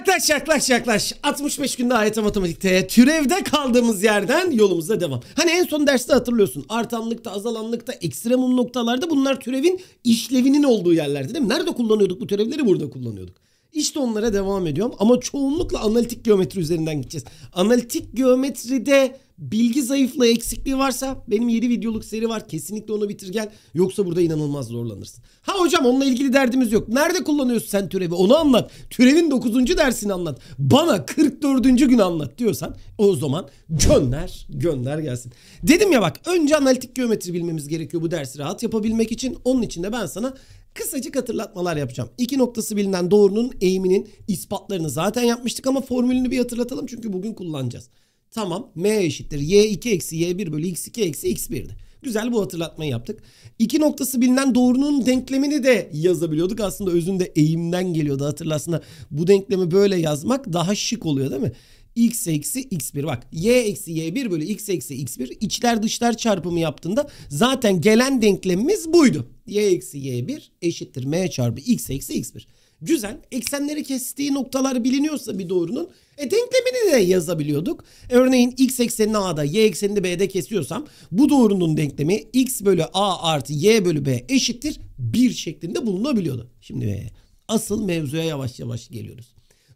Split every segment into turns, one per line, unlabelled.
Yaklaş yaklaş yaklaş. 65 günde AYT matematikte türevde kaldığımız yerden yolumuza devam. Hani en son derste hatırlıyorsun. Artanlıkta, azalanlıkta, ekstremum noktalarda bunlar türevin işlevinin olduğu yerlerdi değil mi? Nerede kullanıyorduk bu türevleri? Burada kullanıyorduk. İşte onlara devam ediyorum ama çoğunlukla analitik geometri üzerinden gideceğiz. Analitik geometride bilgi zayıflığı eksikliği varsa benim 7 videoluk seri var. Kesinlikle onu bitir gel. Yoksa burada inanılmaz zorlanırsın. Ha hocam onunla ilgili derdimiz yok. Nerede kullanıyorsun sen türevi onu anlat. Türevin 9. dersini anlat. Bana 44. gün anlat diyorsan o zaman gönder gönder gelsin. Dedim ya bak önce analitik geometri bilmemiz gerekiyor bu dersi rahat yapabilmek için. Onun için de ben sana kısacık hatırlatmalar yapacağım. İki noktası bilinen doğrunun eğiminin ispatlarını zaten yapmıştık ama formülünü bir hatırlatalım çünkü bugün kullanacağız. Tamam m eşittir y2 eksi y1 bölü x2 eksi x1'di. Güzel bu hatırlatmayı yaptık. İki noktası bilinen doğrunun denklemini de yazabiliyorduk. Aslında özünde eğimden geliyordu hatırlasına. Bu denklemi böyle yazmak daha şık oluyor değil mi? x eksi x1 bak y eksi y1 bölü x eksi x1 içler dışlar çarpımı yaptığında zaten gelen denklemimiz buydu. y eksi y1 eşittir m çarpı x eksi x1. Güzel eksenleri kestiği noktalar biliniyorsa bir doğrunun e denklemini de yazabiliyorduk. Örneğin x eksenini a'da y eksenini b'de kesiyorsam bu doğrunun denklemi x bölü a artı y bölü b eşittir 1 şeklinde bulunabiliyordu. Şimdi asıl mevzuya yavaş yavaş geliyoruz.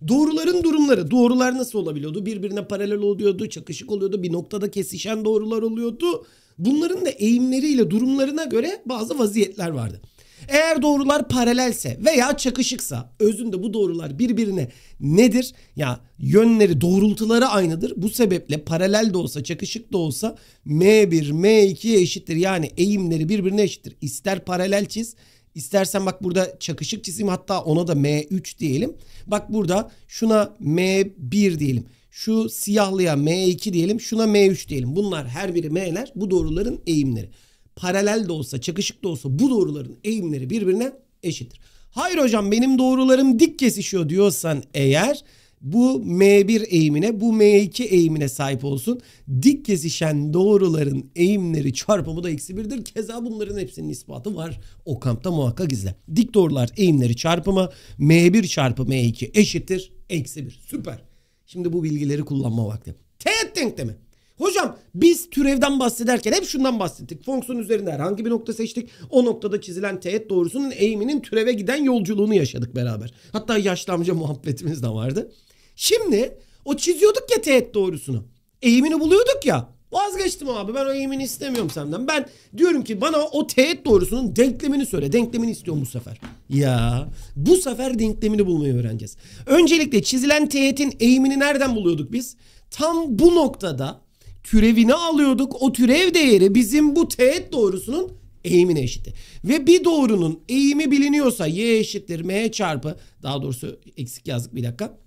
Doğruların durumları, doğrular nasıl olabiliyordu? Birbirine paralel oluyordu, çakışık oluyordu, bir noktada kesişen doğrular oluyordu. Bunların da eğimleriyle durumlarına göre bazı vaziyetler vardı. Eğer doğrular paralelse veya çakışıksa özünde bu doğrular birbirine nedir? Ya yönleri doğrultuları aynıdır. Bu sebeple paralel de olsa çakışık da olsa M1 m 2 eşittir. Yani eğimleri birbirine eşittir. İster paralel çiz İstersen bak burada çakışık çizeyim hatta ona da M3 diyelim. Bak burada şuna M1 diyelim. Şu siyahlıya M2 diyelim. Şuna M3 diyelim. Bunlar her biri M'ler. Bu doğruların eğimleri paralel de olsa, çakışık da olsa bu doğruların eğimleri birbirine eşittir. Hayır hocam benim doğrularım dik kesişiyor diyorsan eğer bu M1 eğimine, bu M2 eğimine sahip olsun. Dik kesişen doğruların eğimleri çarpımı da eksi birdir. Keza bunların hepsinin ispatı var. O kampta muhakkak izle. Dik doğrular eğimleri çarpımı M1 çarpı M2 eşittir. Eksi bir. Süper. Şimdi bu bilgileri kullanma vakti. Teğet denklemi. Hocam biz türevden bahsederken hep şundan bahsettik. Fonksiyon üzerinde herhangi bir nokta seçtik. O noktada çizilen teğet doğrusunun eğiminin türeve giden yolculuğunu yaşadık beraber. Hatta yaşlı amca muhabbetimiz de vardı. Şimdi o çiziyorduk ya teğet doğrusunu. Eğimini buluyorduk ya. Vazgeçtim abi ben o eğimini istemiyorum senden. Ben diyorum ki bana o teğet doğrusunun denklemini söyle. Denklemini istiyorum bu sefer. Ya bu sefer denklemini bulmayı öğreneceğiz. Öncelikle çizilen teğetin eğimini nereden buluyorduk biz? Tam bu noktada türevini alıyorduk. O türev değeri bizim bu teğet doğrusunun eğimine eşitti. Ve bir doğrunun eğimi biliniyorsa y eşittir m çarpı daha doğrusu eksik yazdık bir dakika.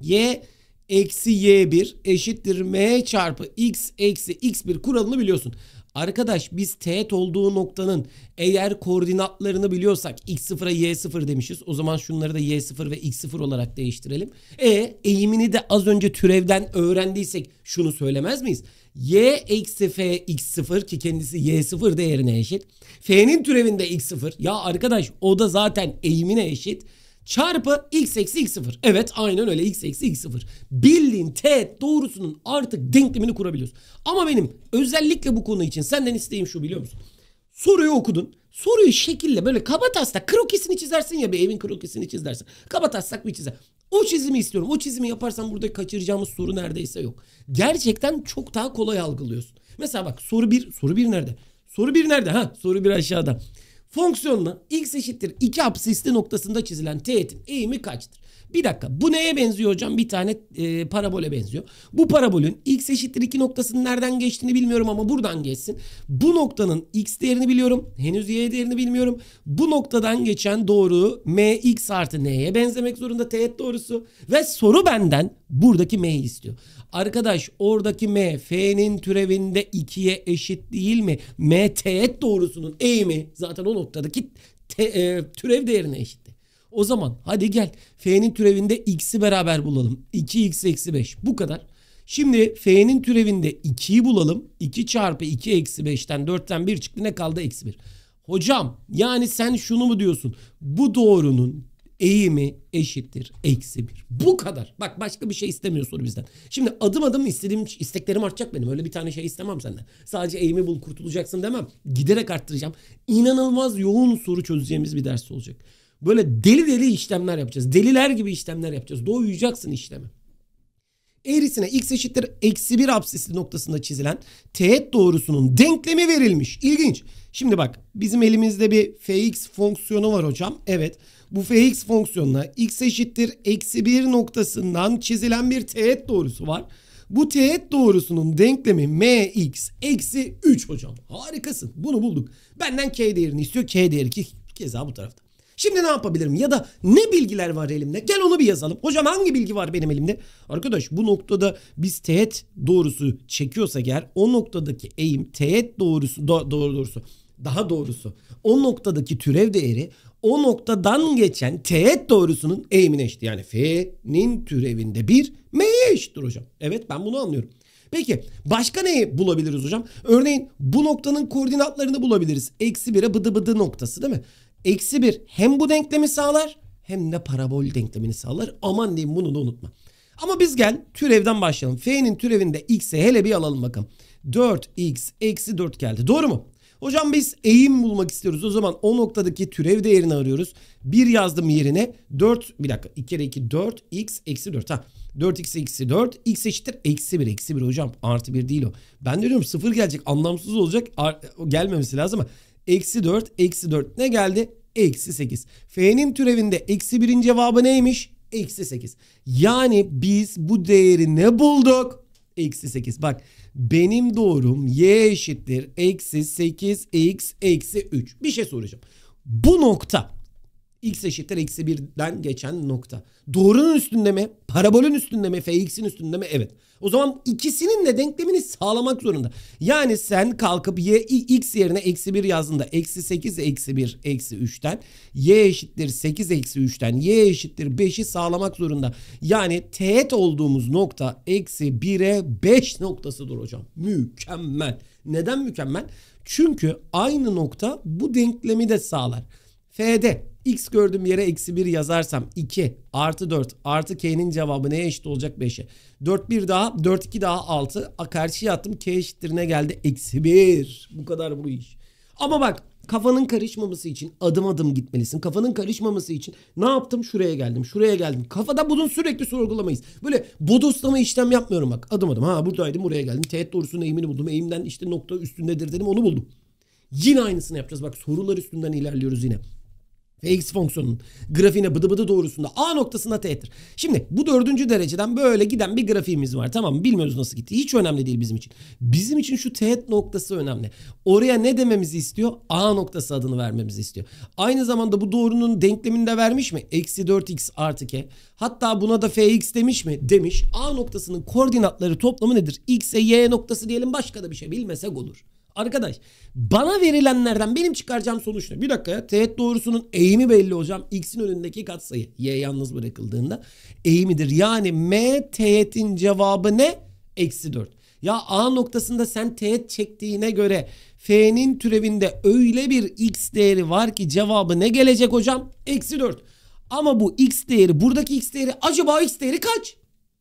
y eksi y1 eşittir m çarpı x eksi x1 kuralını biliyorsun. Arkadaş biz teğet olduğu noktanın eğer koordinatlarını biliyorsak x0'a y0 demişiz. O zaman şunları da y0 ve x0 olarak değiştirelim. E eğimini de az önce türevden öğrendiysek şunu söylemez miyiz? y eksi f x0 ki kendisi y0 değerine eşit. f'nin türevinde x0. Ya arkadaş o da zaten eğimine eşit çarpı x eksi x sıfır. Evet aynen öyle x eksi x sıfır. Bildiğin teğet doğrusunun artık denklemini kurabiliyoruz. Ama benim özellikle bu konu için senden isteğim şu biliyor musun? Soruyu okudun. Soruyu şekille böyle kabataslak krokesini çizersin ya bir evin krokesini çizersin. Kabataslak bir çizer. O çizimi istiyorum. O çizimi yaparsan burada kaçıracağımız soru neredeyse yok. Gerçekten çok daha kolay algılıyorsun. Mesela bak soru 1, soru 1 nerede? Soru 1 nerede? Ha soru 1 aşağıda. Fonksiyonuna x eşittir 2 absisli noktasında çizilen teğetin eğimi kaçtır? Bir dakika bu neye benziyor hocam? Bir tane e, parabole benziyor. Bu parabolün x eşittir 2 noktasının nereden geçtiğini bilmiyorum ama buradan geçsin. Bu noktanın x değerini biliyorum. Henüz y değerini bilmiyorum. Bu noktadan geçen doğru mx artı n'ye benzemek zorunda teğet doğrusu. Ve soru benden buradaki m'yi istiyor. Arkadaş oradaki m f'nin türevinde 2'ye eşit değil mi? m teğet doğrusunun eğimi zaten o noktadaki te, e, türev değerine eşitti. O zaman hadi gel f'nin türevinde x'i beraber bulalım. 2x eksi 5 bu kadar. Şimdi f'nin türevinde 2'yi bulalım. 2 çarpı 2 eksi 5'ten 4'ten 1 çıktı ne kaldı eksi 1. Hocam yani sen şunu mu diyorsun? Bu doğrunun eğimi eşittir eksi bir. Bu kadar. Bak başka bir şey istemiyor soru bizden. Şimdi adım adım istediğim isteklerim artacak benim. Öyle bir tane şey istemem senden. Sadece eğimi bul kurtulacaksın demem. Giderek arttıracağım. İnanılmaz yoğun soru çözeceğimiz bir ders olacak. Böyle deli deli işlemler yapacağız. Deliler gibi işlemler yapacağız. Doğuyacaksın işleme eğrisine x eşittir eksi 1 absisi noktasında çizilen teğet doğrusunun denklemi verilmiş. İlginç. Şimdi bak bizim elimizde bir fx fonksiyonu var hocam. Evet bu fx fonksiyonuna x eşittir eksi 1 noktasından çizilen bir teğet doğrusu var. Bu teğet doğrusunun denklemi mx eksi 3 hocam. Harikasın bunu bulduk. Benden k değerini istiyor k değeri ki keza bu tarafta. Şimdi ne yapabilirim? Ya da ne bilgiler var elimde? Gel onu bir yazalım. Hocam hangi bilgi var benim elimde? Arkadaş bu noktada biz teğet doğrusu çekiyorsa eğer o noktadaki eğim teğet doğrusu do, doğru doğrusu daha doğrusu o noktadaki türev değeri o noktadan geçen teğet doğrusunun eğimine eşit. Yani f'nin türevinde bir m'ye eşittir hocam. Evet ben bunu anlıyorum. Peki başka neyi bulabiliriz hocam? Örneğin bu noktanın koordinatlarını bulabiliriz. Eksi 1'e bıdı bıdı noktası değil mi? Eksi bir hem bu denklemi sağlar hem de parabol denklemini sağlar. Aman diyeyim bunu da unutma. Ama biz gel türevden başlayalım. F'nin türevinde x'e hele bir alalım bakalım. 4x eksi 4 geldi. Doğru mu? Hocam biz eğim bulmak istiyoruz. O zaman o noktadaki türev değerini arıyoruz. 1 yazdım yerine 4 bir dakika 2 kere 2 4 x eksi 4 ha. 4x eksi 4 x eşittir eksi 1 eksi 1 hocam artı 1 değil o. Ben de diyorum 0 gelecek anlamsız olacak gelmemesi lazım ama Eksi 4 eksi 4 ne geldi? Eksi 8. F'nin türevinde eksi 1'in cevabı neymiş? Eksi 8. Yani biz bu değeri ne bulduk? Eksi 8. Bak benim doğrum y eşittir. Eksi 8 x eksi 3. Bir şey soracağım. Bu nokta x eşittir eksi 1'den geçen nokta. Doğrunun üstünde mi? Parabolün üstünde mi? fx'in üstünde mi? Evet. O zaman ikisinin de denklemini sağlamak zorunda. Yani sen kalkıp y, x yerine eksi 1 yazdığında eksi 8 eksi 1 eksi 3'ten y eşittir 8 eksi 3'ten y eşittir 5'i sağlamak zorunda. Yani teğet olduğumuz nokta eksi 1'e 5 noktasıdır hocam. Mükemmel. Neden mükemmel? Çünkü aynı nokta bu denklemi de sağlar. F'de X gördüğüm yere eksi 1 yazarsam 2 artı 4 artı K'nin cevabı neye eşit olacak 5'e. 4 1 daha 4 2 daha 6 A, karşıya attım K eşittir ne geldi eksi 1. Bu kadar bu iş. Ama bak kafanın karışmaması için adım adım gitmelisin. Kafanın karışmaması için ne yaptım? Şuraya geldim, şuraya geldim. Kafada bunun sürekli sorgulamayız. Böyle bodoslama işlem yapmıyorum bak. Adım adım. Ha buradaydım, buraya geldim. Teğet doğrusunun eğimini buldum. Eğimden işte nokta üstündedir dedim, onu buldum. Yine aynısını yapacağız. Bak sorular üstünden ilerliyoruz yine. Fx fonksiyonunun grafiğine bıdı bıdı doğrusunda A noktasına teğettir. Şimdi bu dördüncü dereceden böyle giden bir grafiğimiz var. Tamam bilmiyoruz nasıl gitti. Hiç önemli değil bizim için. Bizim için şu teğet noktası önemli. Oraya ne dememizi istiyor? A noktası adını vermemizi istiyor. Aynı zamanda bu doğrunun denklemini de vermiş mi? Eksi 4x artı k. Hatta buna da fx demiş mi? Demiş. A noktasının koordinatları toplamı nedir? X'e y noktası diyelim başka da bir şey bilmesek olur. Arkadaş bana verilenlerden benim çıkaracağım sonuç ne? Bir dakika ya teğet doğrusunun eğimi belli hocam. X'in önündeki katsayı y yalnız bırakıldığında eğimidir. Yani m teğetin cevabı ne? Eksi 4. Ya A noktasında sen teğet çektiğine göre F'nin türevinde öyle bir X değeri var ki cevabı ne gelecek hocam? Eksi 4. Ama bu X değeri buradaki X değeri acaba X değeri kaç?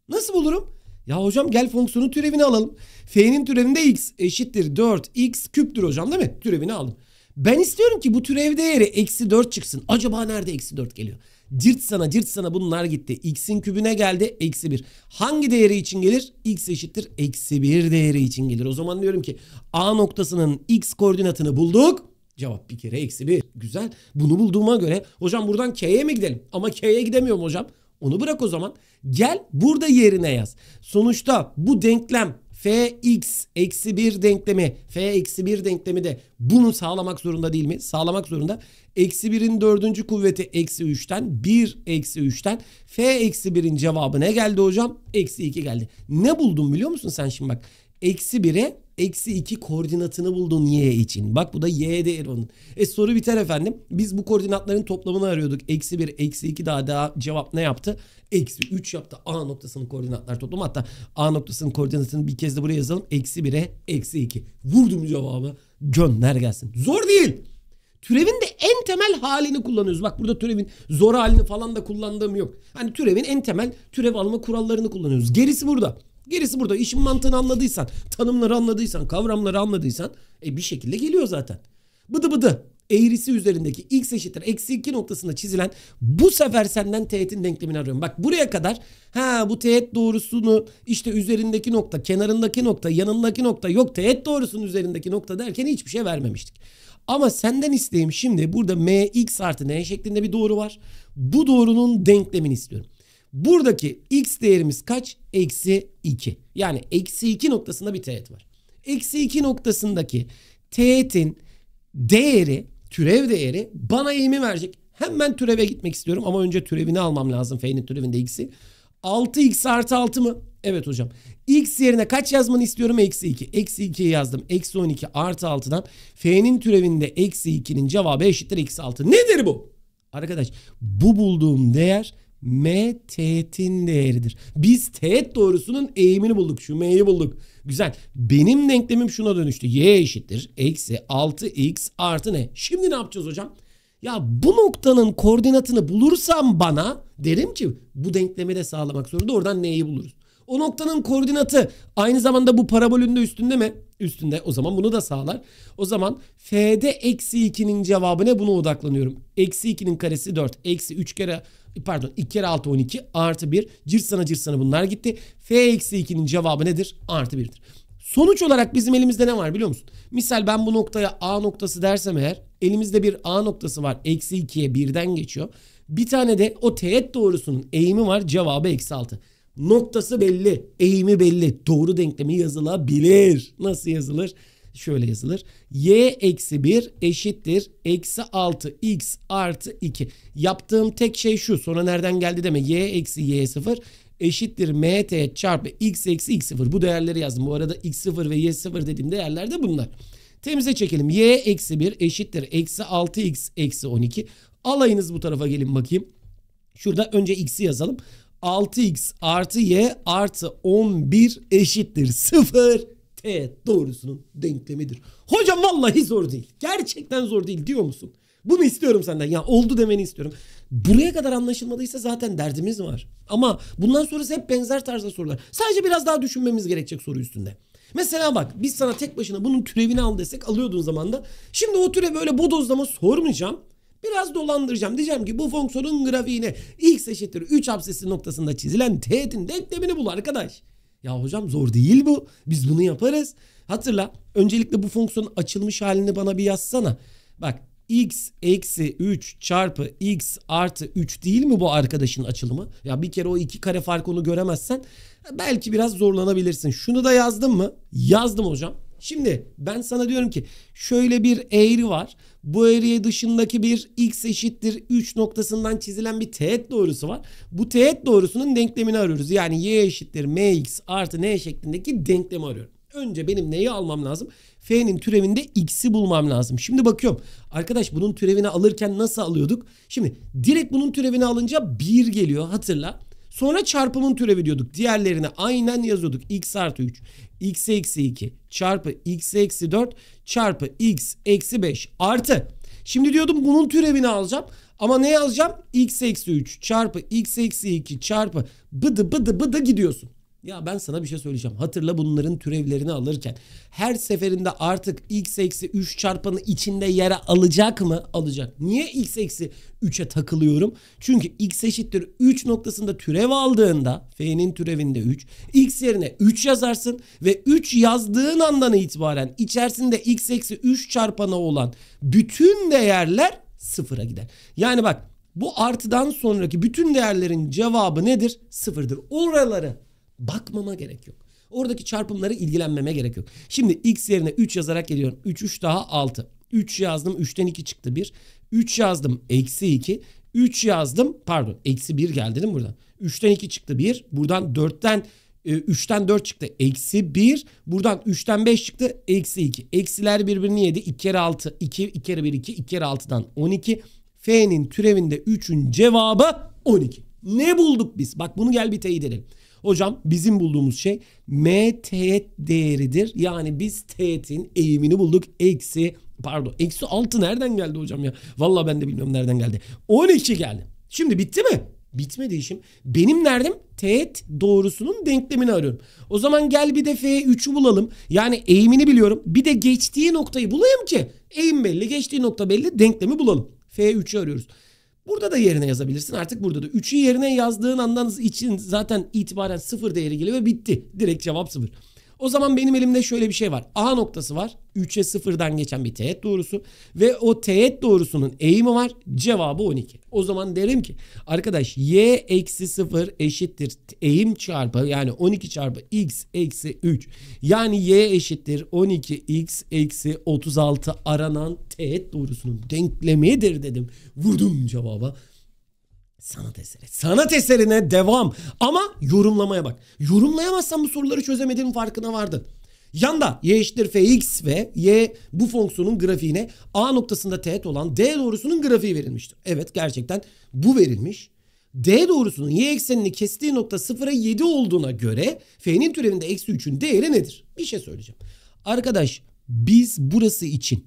Nasıl bulurum? Ya hocam gel fonksiyonun türevini alalım. F'nin türevinde x eşittir 4x küptür hocam değil mi? Türevini alalım. Ben istiyorum ki bu türev değeri eksi 4 çıksın. Acaba nerede eksi 4 geliyor? Cirt sana cirt sana bunlar gitti. X'in kübüne geldi eksi 1. Hangi değeri için gelir? X eşittir eksi 1 değeri için gelir. O zaman diyorum ki A noktasının X koordinatını bulduk. Cevap bir kere eksi 1. Güzel. Bunu bulduğuma göre hocam buradan K'ye mi gidelim? Ama K'ye gidemiyorum hocam. Onu bırak o zaman. Gel burada yerine yaz. Sonuçta bu denklem fx eksi 1 denklemi f eksi 1 denklemi de bunu sağlamak zorunda değil mi? Sağlamak zorunda. Eksi 1'in dördüncü kuvveti eksi 3'ten 1 eksi 3'ten f eksi 1'in cevabı ne geldi hocam? Eksi 2 geldi. Ne buldun biliyor musun sen şimdi bak. Eksi 1'e eksi 2 koordinatını buldun y için. Bak bu da y değeri onun. E soru biter efendim. Biz bu koordinatların toplamını arıyorduk. Eksi 1, eksi 2 daha daha cevap ne yaptı? Eksi 3 yaptı. A noktasının koordinatlar toplamı. Hatta A noktasının koordinatını bir kez de buraya yazalım. Eksi 1'e eksi 2. Vurdum cevabı. Gönder gelsin. Zor değil. Türevin de en temel halini kullanıyoruz. Bak burada türevin zor halini falan da kullandığım yok. Hani türevin en temel türev alma kurallarını kullanıyoruz. Gerisi burada. Gerisi burada işin mantığını anladıysan, tanımları anladıysan, kavramları anladıysan e bir şekilde geliyor zaten. Bıdı bıdı eğrisi üzerindeki x eşittir eksi 2 noktasında çizilen bu sefer senden teğetin denklemini arıyorum. Bak buraya kadar ha bu teğet doğrusunu işte üzerindeki nokta, kenarındaki nokta, yanındaki nokta yok teğet doğrusunun üzerindeki nokta derken hiçbir şey vermemiştik. Ama senden isteğim şimdi burada mx artı n şeklinde bir doğru var. Bu doğrunun denklemini istiyorum. Buradaki x değerimiz kaç? Eksi 2. Yani eksi 2 noktasında bir teğet var. Eksi 2 noktasındaki teğetin değeri, türev değeri bana eğimi verecek. Hemen türeve gitmek istiyorum ama önce türevini almam lazım. F'nin türevinde x'i. 6x artı 6 mı? Evet hocam. X yerine kaç yazmanı istiyorum? Eksi 2. Eksi 2'yi yazdım. Eksi 12 artı 6'dan. F'nin türevinde eksi 2'nin cevabı eşittir eksi 6. Nedir bu? Arkadaş bu bulduğum değer M teğetin değeridir. Biz teğet doğrusunun eğimini bulduk. Şu M'yi bulduk. Güzel. Benim denklemim şuna dönüştü. Y eşittir. Eksi 6x artı ne? Şimdi ne yapacağız hocam? Ya bu noktanın koordinatını bulursam bana derim ki bu denklemi de sağlamak zorunda oradan neyi buluruz? O noktanın koordinatı aynı zamanda bu parabolün de üstünde mi? Üstünde. O zaman bunu da sağlar. O zaman f'de eksi 2'nin cevabı ne? Buna odaklanıyorum. Eksi 2'nin karesi 4. Eksi 3 kere pardon 2 kere 6 12 artı 1. Cırsana cırsana bunlar gitti. f eksi 2'nin cevabı nedir? Artı 1'dir. Sonuç olarak bizim elimizde ne var biliyor musun? Misal ben bu noktaya A noktası dersem eğer elimizde bir A noktası var. Eksi 2'ye 1'den geçiyor. Bir tane de o teğet doğrusunun eğimi var. Cevabı eksi 6. Noktası belli, eğimi belli. Doğru denklemi yazılabilir. Nasıl yazılır? Şöyle yazılır. Y eksi 1 eşittir. Eksi 6 x artı 2. Yaptığım tek şey şu. Sonra nereden geldi deme. Y eksi y 0 eşittir mt çarpı x eksi x 0. Bu değerleri yazdım. Bu arada x 0 ve y 0 dediğim değerler de bunlar. Temize çekelim. y eksi 1 eşittir. Eksi 6x eksi 12. Alayınız bu tarafa gelin bakayım. Şurada önce x'i yazalım. 6x artı y artı 11 eşittir 0 t doğrusunun denklemidir. Hocam vallahi zor değil. Gerçekten zor değil diyor musun? Bunu istiyorum senden. Ya oldu demeni istiyorum. Buraya kadar anlaşılmadıysa zaten derdimiz var. Ama bundan sonrası hep benzer tarzda sorular. Sadece biraz daha düşünmemiz gerekecek soru üstünde. Mesela bak biz sana tek başına bunun türevini al desek alıyordun zaman da. Şimdi o türevi böyle bodozlama sormayacağım. Biraz dolandıracağım. Diyeceğim ki bu fonksiyonun grafiğine x eşittir 3 absesi noktasında çizilen teğetin denklemini bul arkadaş. Ya hocam zor değil bu. Biz bunu yaparız. Hatırla öncelikle bu fonksiyonun açılmış halini bana bir yazsana. Bak x eksi 3 çarpı x artı 3 değil mi bu arkadaşın açılımı? Ya bir kere o iki kare farkını göremezsen belki biraz zorlanabilirsin. Şunu da yazdım mı? Yazdım hocam. Şimdi ben sana diyorum ki şöyle bir eğri var. Bu eriye dışındaki bir x eşittir 3 noktasından çizilen bir teğet doğrusu var. Bu teğet doğrusunun denklemini arıyoruz. Yani y eşittir mx artı n şeklindeki denklemi arıyorum. Önce benim neyi almam lazım? F'nin türevinde x'i bulmam lazım. Şimdi bakıyorum. Arkadaş bunun türevini alırken nasıl alıyorduk? Şimdi direkt bunun türevini alınca 1 geliyor hatırla. Sonra çarpımın türevi diyorduk. Diğerlerine aynen yazıyorduk. X artı 3 x eksi 2 çarpı x eksi 4 çarpı x eksi 5 artı. Şimdi diyordum bunun türevini alacağım. Ama ne yazacağım? x eksi 3 çarpı x eksi 2 çarpı bıdı bıdı bıdı gidiyorsun. Ya ben sana bir şey söyleyeceğim. Hatırla bunların türevlerini alırken. Her seferinde artık x eksi 3 çarpanı içinde yere alacak mı? Alacak. Niye x eksi 3'e takılıyorum? Çünkü x eşittir 3 noktasında türev aldığında f'nin türevinde 3. x yerine 3 yazarsın ve 3 yazdığın andan itibaren içerisinde x eksi 3 çarpanı olan bütün değerler sıfıra gider. Yani bak bu artıdan sonraki bütün değerlerin cevabı nedir? Sıfırdır. Oraları Bakmama gerek yok. Oradaki çarpımlara ilgilenmeme gerek yok. Şimdi x yerine 3 yazarak geliyorum. 3 3 daha 6. 3 yazdım 3'ten 2 çıktı 1. 3 yazdım eksi 2. 3 yazdım pardon eksi 1 geldi değil mi buradan? 3'ten 2 çıktı 1. Buradan 4'ten 3'ten 4 çıktı. Eksi 1. Buradan 3'ten 5 çıktı. Eksi 2. Eksiler birbirini yedi. 2 kere 6. 2, 2 kere 1 2. 2 kere 6'dan 12. F'nin türevinde 3'ün cevabı 12. Ne bulduk biz? Bak bunu gel bir teyit edelim. Hocam bizim bulduğumuz şey m teğet değeridir. Yani biz teğetin eğimini bulduk. Eksi pardon eksi 6 nereden geldi hocam ya? Valla ben de bilmiyorum nereden geldi. 12 geldi. Şimdi bitti mi? Bitmedi işim. Benim neredim teğet doğrusunun denklemini arıyorum. O zaman gel bir de F3'ü bulalım. Yani eğimini biliyorum. Bir de geçtiği noktayı bulayım ki eğim belli, geçtiği nokta belli, denklemi bulalım. F3'ü arıyoruz. Burada da yerine yazabilirsin. Artık burada da 3'ü yerine yazdığın andan için zaten itibaren sıfır değeri geliyor ve bitti. Direkt cevap sıfır. O zaman benim elimde şöyle bir şey var. A noktası var. 3'e 0'dan geçen bir teğet doğrusu. Ve o teğet doğrusunun eğimi var. Cevabı 12. O zaman derim ki arkadaş y eksi 0 eşittir eğim çarpı yani 12 çarpı x eksi 3. Yani y eşittir 12 x eksi 36 aranan teğet doğrusunun denklemidir dedim. Vurdum cevaba. Sanat eseri. Sanat eserine devam. Ama yorumlamaya bak. Yorumlayamazsan bu soruları çözemediğin farkına vardın. Yanda y eşittir fx ve y bu fonksiyonun grafiğine a noktasında teğet olan d doğrusunun grafiği verilmiştir. Evet gerçekten bu verilmiş. D doğrusunun y eksenini kestiği nokta 0'a 7 olduğuna göre f'nin türevinde eksi 3'ün değeri nedir? Bir şey söyleyeceğim. Arkadaş biz burası için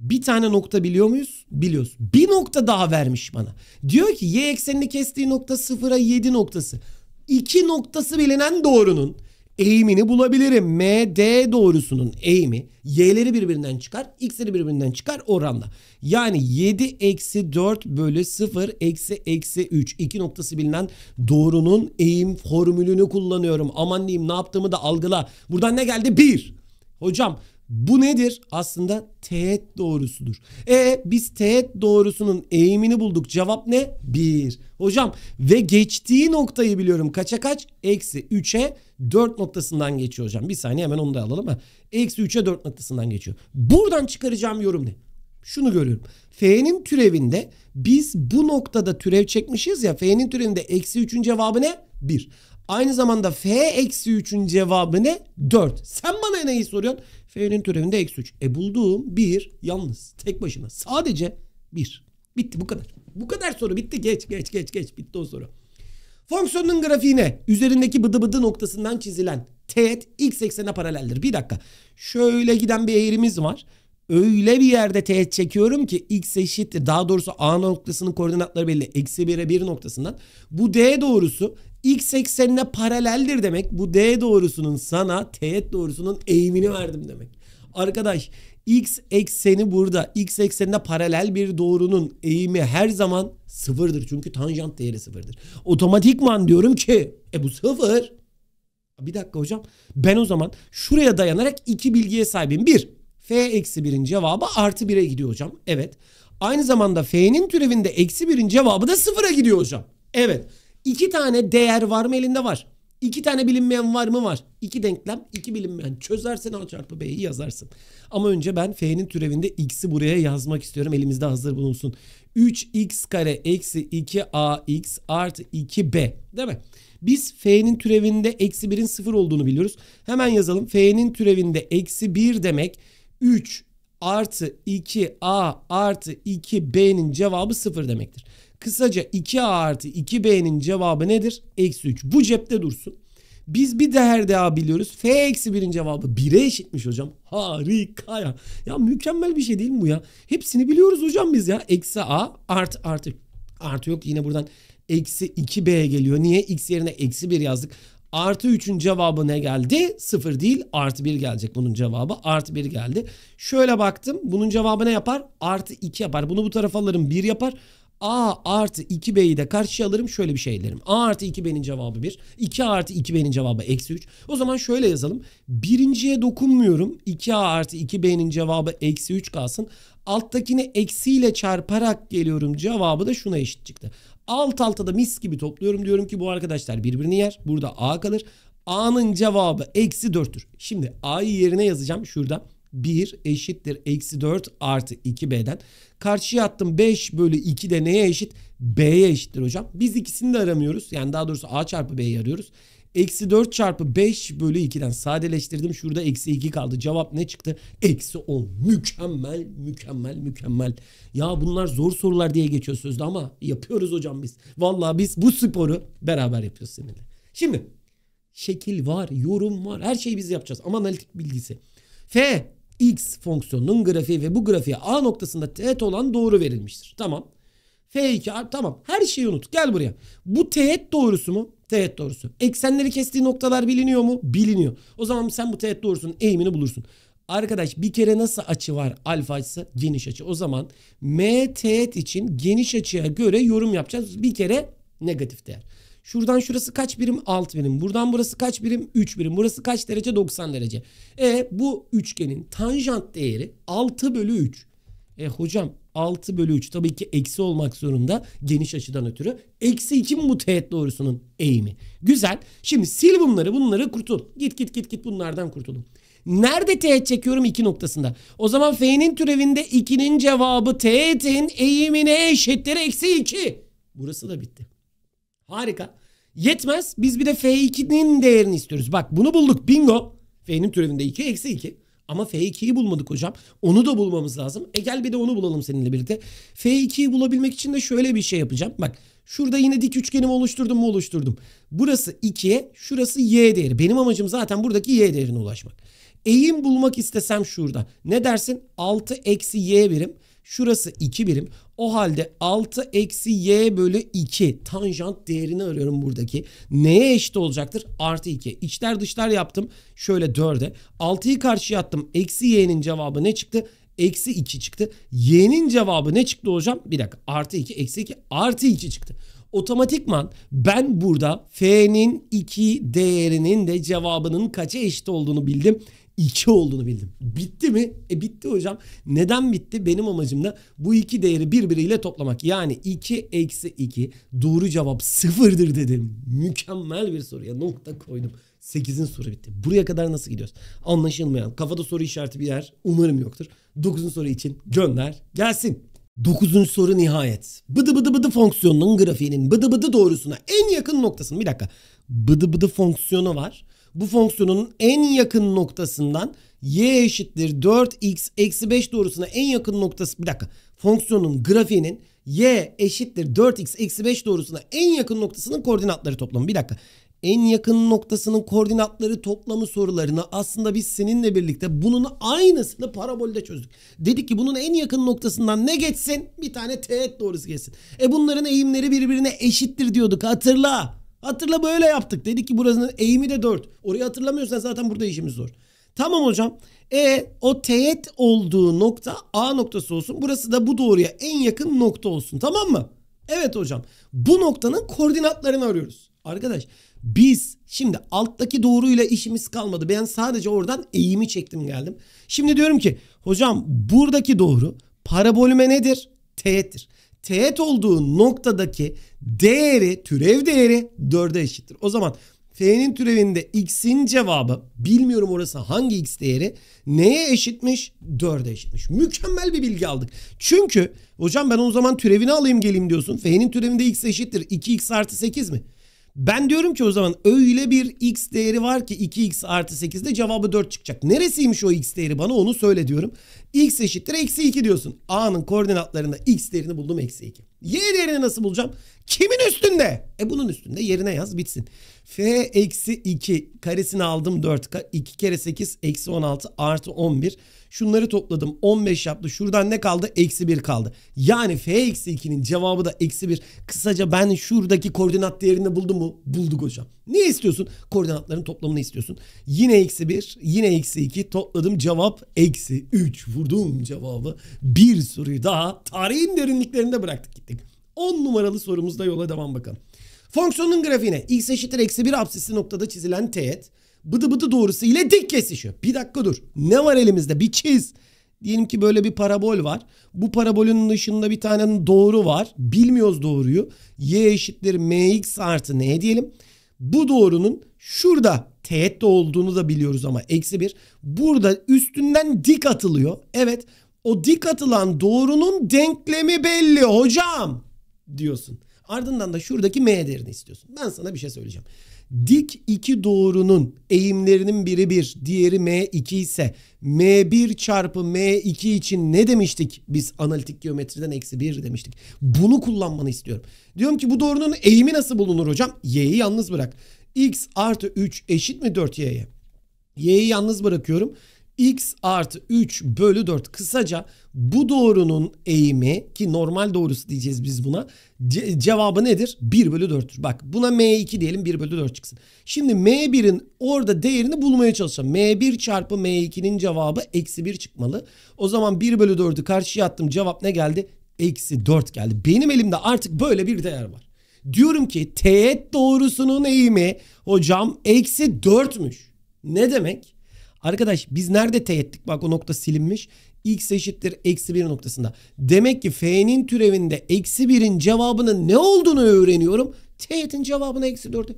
bir tane nokta biliyor muyuz? Biliyoruz. Bir nokta daha vermiş bana. Diyor ki y eksenini kestiği nokta sıfıra 7 noktası. İki noktası bilinen doğrunun eğimini bulabilirim. MD doğrusunun eğimi y'leri birbirinden çıkar, x'leri birbirinden çıkar oranla. Yani 7 eksi 4 bölü 0 eksi eksi 3. İki noktası bilinen doğrunun eğim formülünü kullanıyorum. Aman diyeyim ne yaptığımı da algıla. Buradan ne geldi? 1. Hocam bu nedir? Aslında teğet doğrusudur. E biz teğet doğrusunun eğimini bulduk. Cevap ne? 1. Hocam ve geçtiği noktayı biliyorum. Kaça kaç? Eksi 3'e 4 noktasından geçiyor hocam. Bir saniye hemen onu da alalım. Ha. Eksi 3'e 4 noktasından geçiyor. Buradan çıkaracağım yorum ne? Şunu görüyorum. F'nin türevinde biz bu noktada türev çekmişiz ya. F'nin türevinde eksi 3'ün cevabı ne? 1. Aynı zamanda f eksi 3'ün cevabı ne? 4. Sen bana neyi soruyorsun? f'nin türevinde eksi 3. E bulduğum 1 yalnız tek başına sadece 1. Bitti bu kadar. Bu kadar soru bitti geç geç geç geç bitti o soru. Fonksiyonun grafiğine üzerindeki bıdı bıdı noktasından çizilen teğet x eksene paraleldir. Bir dakika. Şöyle giden bir eğrimiz var. Öyle bir yerde teğet çekiyorum ki x eşittir. Daha doğrusu a noktasının koordinatları belli. Eksi 1'e 1 noktasından. Bu d doğrusu x eksenine paraleldir demek. Bu d doğrusunun sana teğet doğrusunun eğimini verdim demek. Arkadaş x ekseni burada. x eksenine paralel bir doğrunun eğimi her zaman sıfırdır. Çünkü tanjant değeri sıfırdır. Otomatikman diyorum ki e bu sıfır. Bir dakika hocam. Ben o zaman şuraya dayanarak iki bilgiye sahibim. Bir, f eksi birin cevabı artı bire gidiyor hocam. Evet. Aynı zamanda f'nin türevinde eksi birin cevabı da sıfıra gidiyor hocam. Evet. İki tane değer var mı elinde var. İki tane bilinmeyen var mı var. İki denklem iki bilinmeyen. Çözersen A çarpı B'yi yazarsın. Ama önce ben F'nin türevinde X'i buraya yazmak istiyorum. Elimizde hazır bulunsun. 3X kare eksi 2AX artı 2B. Değil mi? Biz F'nin türevinde eksi 1'in 0 olduğunu biliyoruz. Hemen yazalım. F'nin türevinde eksi 1 demek 3 artı 2A artı 2B'nin cevabı 0 demektir. Kısaca 2A artı 2B'nin cevabı nedir? Eksi 3. Bu cepte dursun. Biz bir değer daha biliyoruz. F eksi 1'in cevabı 1'e eşitmiş hocam. Harika ya. Ya mükemmel bir şey değil mi bu ya? Hepsini biliyoruz hocam biz ya. Eksi A artı artı. Artı yok yine buradan eksi 2B geliyor. Niye? X yerine eksi 1 yazdık. Artı 3'ün cevabı ne geldi? 0 değil artı 1 gelecek bunun cevabı. Artı 1 geldi. Şöyle baktım. Bunun cevabı ne yapar? Artı 2 yapar. Bunu bu tarafa alırım 1 yapar. A artı 2B'yi de karşıya alırım şöyle bir şey derim. A artı 2B'nin cevabı 1. 2A artı 2B'nin cevabı eksi 3. O zaman şöyle yazalım. Birinciye dokunmuyorum. 2A artı 2B'nin cevabı eksi 3 kalsın. Alttakini eksiyle çarparak geliyorum. Cevabı da şuna eşit çıktı. Alt alta da mis gibi topluyorum. Diyorum ki bu arkadaşlar birbirini yer. Burada A kalır. A'nın cevabı eksi 4'tür. Şimdi A'yı yerine yazacağım şurada. 1 eşittir eksi 4 artı 2b'den. Karşıya attım 5 bölü 2 de neye eşit? b'ye eşittir hocam. Biz ikisini de aramıyoruz. Yani daha doğrusu a çarpı b'yi arıyoruz. Eksi 4 çarpı 5 bölü 2'den sadeleştirdim. Şurada eksi 2 kaldı. Cevap ne çıktı? Eksi 10. Mükemmel, mükemmel, mükemmel. Ya bunlar zor sorular diye geçiyor sözde ama yapıyoruz hocam biz. Vallahi biz bu sporu beraber yapıyoruz seninle. Şimdi şekil var, yorum var. Her şeyi biz yapacağız. Ama analitik bilgisi. F x fonksiyonunun grafiği ve bu grafiğe a noktasında teğet olan doğru verilmiştir. Tamam. F2 tamam her şeyi unut gel buraya. Bu teğet doğrusu mu? Teğet doğrusu. Eksenleri kestiği noktalar biliniyor mu? Biliniyor. O zaman sen bu teğet doğrusunun eğimini bulursun. Arkadaş bir kere nasıl açı var? Alfa açısı geniş açı. O zaman M teğet için geniş açıya göre yorum yapacağız. Bir kere negatif değer. Şuradan şurası kaç birim? 6 birim. Buradan burası kaç birim? 3 birim. Burası kaç derece? 90 derece. E bu üçgenin tanjant değeri 6 bölü 3. E hocam 6 bölü 3 tabii ki eksi olmak zorunda geniş açıdan ötürü. Eksi 2 mu bu teğet doğrusunun eğimi? Güzel. Şimdi sil bunları bunları kurtul. Git git git git bunlardan kurtulun. Nerede teğet çekiyorum? 2 noktasında. O zaman f'nin türevinde 2'nin cevabı teğetin eğimine eşittir eksi 2. Burası da bitti. Harika. Yetmez. Biz bir de F2'nin değerini istiyoruz. Bak bunu bulduk. Bingo. F'nin türevinde 2 eksi 2. Ama F2'yi bulmadık hocam. Onu da bulmamız lazım. E gel bir de onu bulalım seninle birlikte. F2'yi bulabilmek için de şöyle bir şey yapacağım. Bak şurada yine dik üçgenimi oluşturdum mu oluşturdum. Burası 2'ye şurası y değeri. Benim amacım zaten buradaki y değerine ulaşmak. Eğim bulmak istesem şurada. Ne dersin? 6 eksi y birim. Şurası 2 birim. O halde 6 eksi y bölü 2 tanjant değerini arıyorum buradaki. Neye eşit olacaktır? Artı 2. İçler dışlar yaptım. Şöyle 4'e. 6'yı karşıya attım. Eksi y'nin cevabı ne çıktı? Eksi 2 çıktı. Y'nin cevabı ne çıktı hocam? Bir dakika. Artı 2, eksi 2, artı 2 çıktı otomatikman ben burada F'nin 2 değerinin de cevabının kaça eşit olduğunu bildim. 2 olduğunu bildim. Bitti mi? E bitti hocam. Neden bitti? Benim amacım da bu iki değeri birbiriyle toplamak. Yani 2 eksi 2 doğru cevap sıfırdır dedim. Mükemmel bir soruya nokta koydum. 8'in soru bitti. Buraya kadar nasıl gidiyoruz? Anlaşılmayan kafada soru işareti bir yer umarım yoktur. 9'un soru için gönder gelsin. 9. soru nihayet. Bıdı bıdı bıdı fonksiyonunun grafiğinin bıdı bıdı doğrusuna en yakın noktasını. Bir dakika. Bıdı bıdı fonksiyonu var bu fonksiyonun en yakın noktasından y eşittir 4x eksi 5 doğrusuna en yakın noktası bir dakika fonksiyonun grafiğinin y eşittir 4x eksi 5 doğrusuna en yakın noktasının koordinatları toplamı bir dakika en yakın noktasının koordinatları toplamı sorularını aslında biz seninle birlikte bunun aynısını parabolde çözdük. Dedik ki bunun en yakın noktasından ne geçsin? Bir tane teğet doğrusu geçsin. E bunların eğimleri birbirine eşittir diyorduk hatırla. Hatırla böyle yaptık. Dedik ki burasının eğimi de 4. Orayı hatırlamıyorsan zaten burada işimiz zor. Tamam hocam. E o teğet olduğu nokta A noktası olsun. Burası da bu doğruya en yakın nokta olsun. Tamam mı? Evet hocam. Bu noktanın koordinatlarını arıyoruz. Arkadaş biz şimdi alttaki doğruyla işimiz kalmadı. Ben sadece oradan eğimi çektim geldim. Şimdi diyorum ki hocam buradaki doğru parabolüme nedir? Teğettir teğet olduğu noktadaki değeri, türev değeri 4'e eşittir. O zaman F'nin türevinde x'in cevabı bilmiyorum orası hangi x değeri neye eşitmiş? 4'e eşitmiş. Mükemmel bir bilgi aldık. Çünkü hocam ben o zaman türevini alayım geleyim diyorsun. F'nin türevinde x eşittir. 2x artı 8 mi? Ben diyorum ki o zaman öyle bir x değeri var ki 2x artı 8'de cevabı 4 çıkacak. Neresiymiş o x değeri bana onu söyle diyorum. x eşittir eksi 2 diyorsun. A'nın koordinatlarında x değerini buldum eksi 2. Y değerini nasıl bulacağım? Kimin üstünde? E bunun üstünde yerine yaz bitsin. F eksi 2 karesini aldım 4. 2 kere 8 eksi 16 artı 11. Şunları topladım 15 yaptı. Şuradan ne kaldı? Eksi 1 kaldı. Yani f eksi 2'nin cevabı da eksi 1. Kısaca ben şuradaki koordinat değerini buldum mu? Bulduk hocam. Ne istiyorsun? Koordinatların toplamını istiyorsun. Yine eksi 1, yine eksi 2. Topladım cevap eksi 3. Vurduğum cevabı. Bir soruyu daha tarihin derinliklerinde bıraktık gittik. 10 numaralı sorumuzda yola devam bakalım. Fonksiyonun grafiğine x eşittir eksi 1 absisi noktada çizilen teğet bıdı bıdı doğrusu ile dik kesişiyor. Bir dakika dur. Ne var elimizde? Bir çiz. Diyelim ki böyle bir parabol var. Bu parabolün dışında bir tane doğru var. Bilmiyoruz doğruyu. Y eşittir mx artı ne diyelim. Bu doğrunun şurada teğette olduğunu da biliyoruz ama eksi bir. Burada üstünden dik atılıyor. Evet o dik atılan doğrunun denklemi belli hocam diyorsun. Ardından da şuradaki m değerini istiyorsun. Ben sana bir şey söyleyeceğim dik iki doğrunun eğimlerinin biri 1, diğeri M2 ise M1 çarpı M2 için ne demiştik? Biz analitik geometriden eksi 1 demiştik. Bunu kullanmanı istiyorum. Diyorum ki bu doğrunun eğimi nasıl bulunur hocam? Y'yi yalnız bırak. X artı 3 eşit mi 4Y'ye? Y'yi yalnız bırakıyorum x artı 3 bölü 4 kısaca bu doğrunun eğimi ki normal doğrusu diyeceğiz biz buna ce cevabı nedir? 1 bölü 4'tür. Bak buna m2 diyelim 1 bölü 4 çıksın. Şimdi m1'in orada değerini bulmaya çalışacağım. m1 çarpı m2'nin cevabı eksi 1 çıkmalı. O zaman 1 bölü 4'ü karşıya attım cevap ne geldi? Eksi 4 geldi. Benim elimde artık böyle bir değer var. Diyorum ki teğet doğrusunun eğimi hocam eksi 4'müş. Ne demek? Arkadaş biz nerede t ettik? Bak o nokta silinmiş. x eşittir eksi 1 noktasında. Demek ki f'nin türevinde eksi 1'in cevabının ne olduğunu öğreniyorum. Teğetin cevabını eksi 4'e.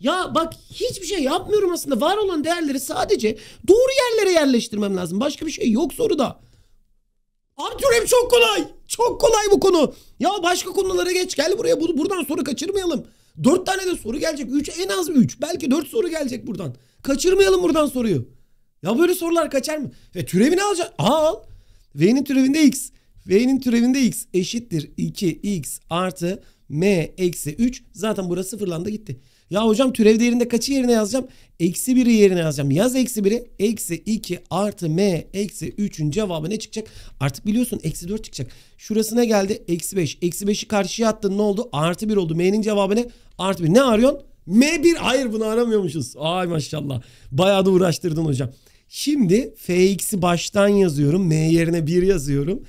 Ya bak hiçbir şey yapmıyorum aslında. Var olan değerleri sadece doğru yerlere yerleştirmem lazım. Başka bir şey yok soruda. Abi türev çok kolay. Çok kolay bu konu. Ya başka konulara geç. Gel buraya. Buradan soru kaçırmayalım. 4 tane de soru gelecek. 3 en az 3. Belki 4 soru gelecek buradan. Kaçırmayalım buradan soruyu. Ya böyle sorular kaçar mı? E türevini alacak. al. V'nin türevinde x. V'nin türevinde x eşittir 2x artı m eksi 3. Zaten burası sıfırlandı gitti. Ya hocam türev değerinde kaçı yerine yazacağım? Eksi 1'i yerine yazacağım. Yaz eksi 1'i. Eksi 2 artı m eksi 3'ün cevabı ne çıkacak? Artık biliyorsun eksi 4 çıkacak. Şurasına geldi eksi 5. Eksi 5'i karşıya attın ne oldu? Artı 1 oldu. M'nin cevabı ne? Artı 1. Ne arıyorsun? M1. Hayır bunu aramıyormuşuz. Ay maşallah. Bayağı da uğraştırdın hocam. Şimdi fx'i baştan yazıyorum. m yerine 1 yazıyorum.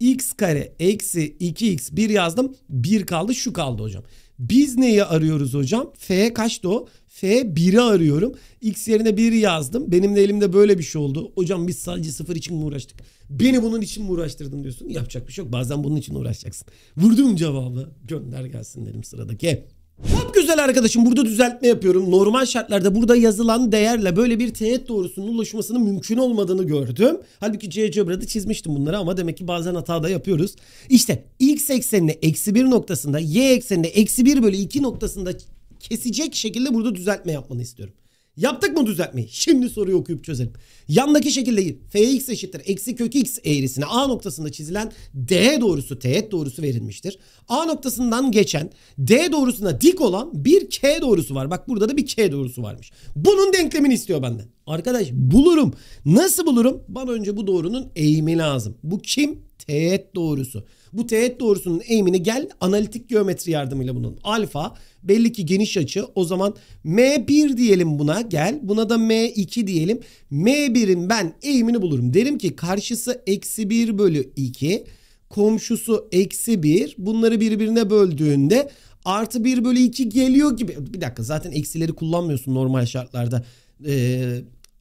x kare eksi 2x 1 yazdım. 1 kaldı şu kaldı hocam. Biz neyi arıyoruz hocam? f kaçtı o? f 1'i arıyorum. x yerine 1 yazdım. Benim de elimde böyle bir şey oldu. Hocam biz sadece 0 için mi uğraştık? Beni bunun için mi uğraştırdın diyorsun. Yapacak bir şey yok. Bazen bunun için uğraşacaksın. Vurdum cevabı. Gönder gelsin dedim sıradaki. Çok güzel arkadaşım burada düzeltme yapıyorum. Normal şartlarda burada yazılan değerle böyle bir teğet doğrusunun ulaşmasının mümkün olmadığını gördüm. Halbuki GeoGebra'da çizmiştim bunları ama demek ki bazen hata da yapıyoruz. İşte x eksenine eksi 1 noktasında y eksenine eksi 1 bölü 2 noktasında kesecek şekilde burada düzeltme yapmanı istiyorum. Yaptık mı düzeltmeyi? Şimdi soruyu okuyup çözelim. Yandaki şekilde fx eşittir eksi kök x eğrisine a noktasında çizilen d doğrusu teğet doğrusu verilmiştir. A noktasından geçen d doğrusuna dik olan bir k doğrusu var. Bak burada da bir k doğrusu varmış. Bunun denklemini istiyor benden. Arkadaş bulurum. Nasıl bulurum? Bana önce bu doğrunun eğimi lazım. Bu kim? Teğet doğrusu. Bu teğet doğrusunun eğimini gel analitik geometri yardımıyla bunun. Alfa belli ki geniş açı. O zaman M1 diyelim buna gel. Buna da M2 diyelim. M1'in ben eğimini bulurum. Derim ki karşısı eksi 1 bölü 2. Komşusu eksi 1. Bunları birbirine böldüğünde artı 1 bölü 2 geliyor gibi. Bir dakika zaten eksileri kullanmıyorsun normal şartlarda e,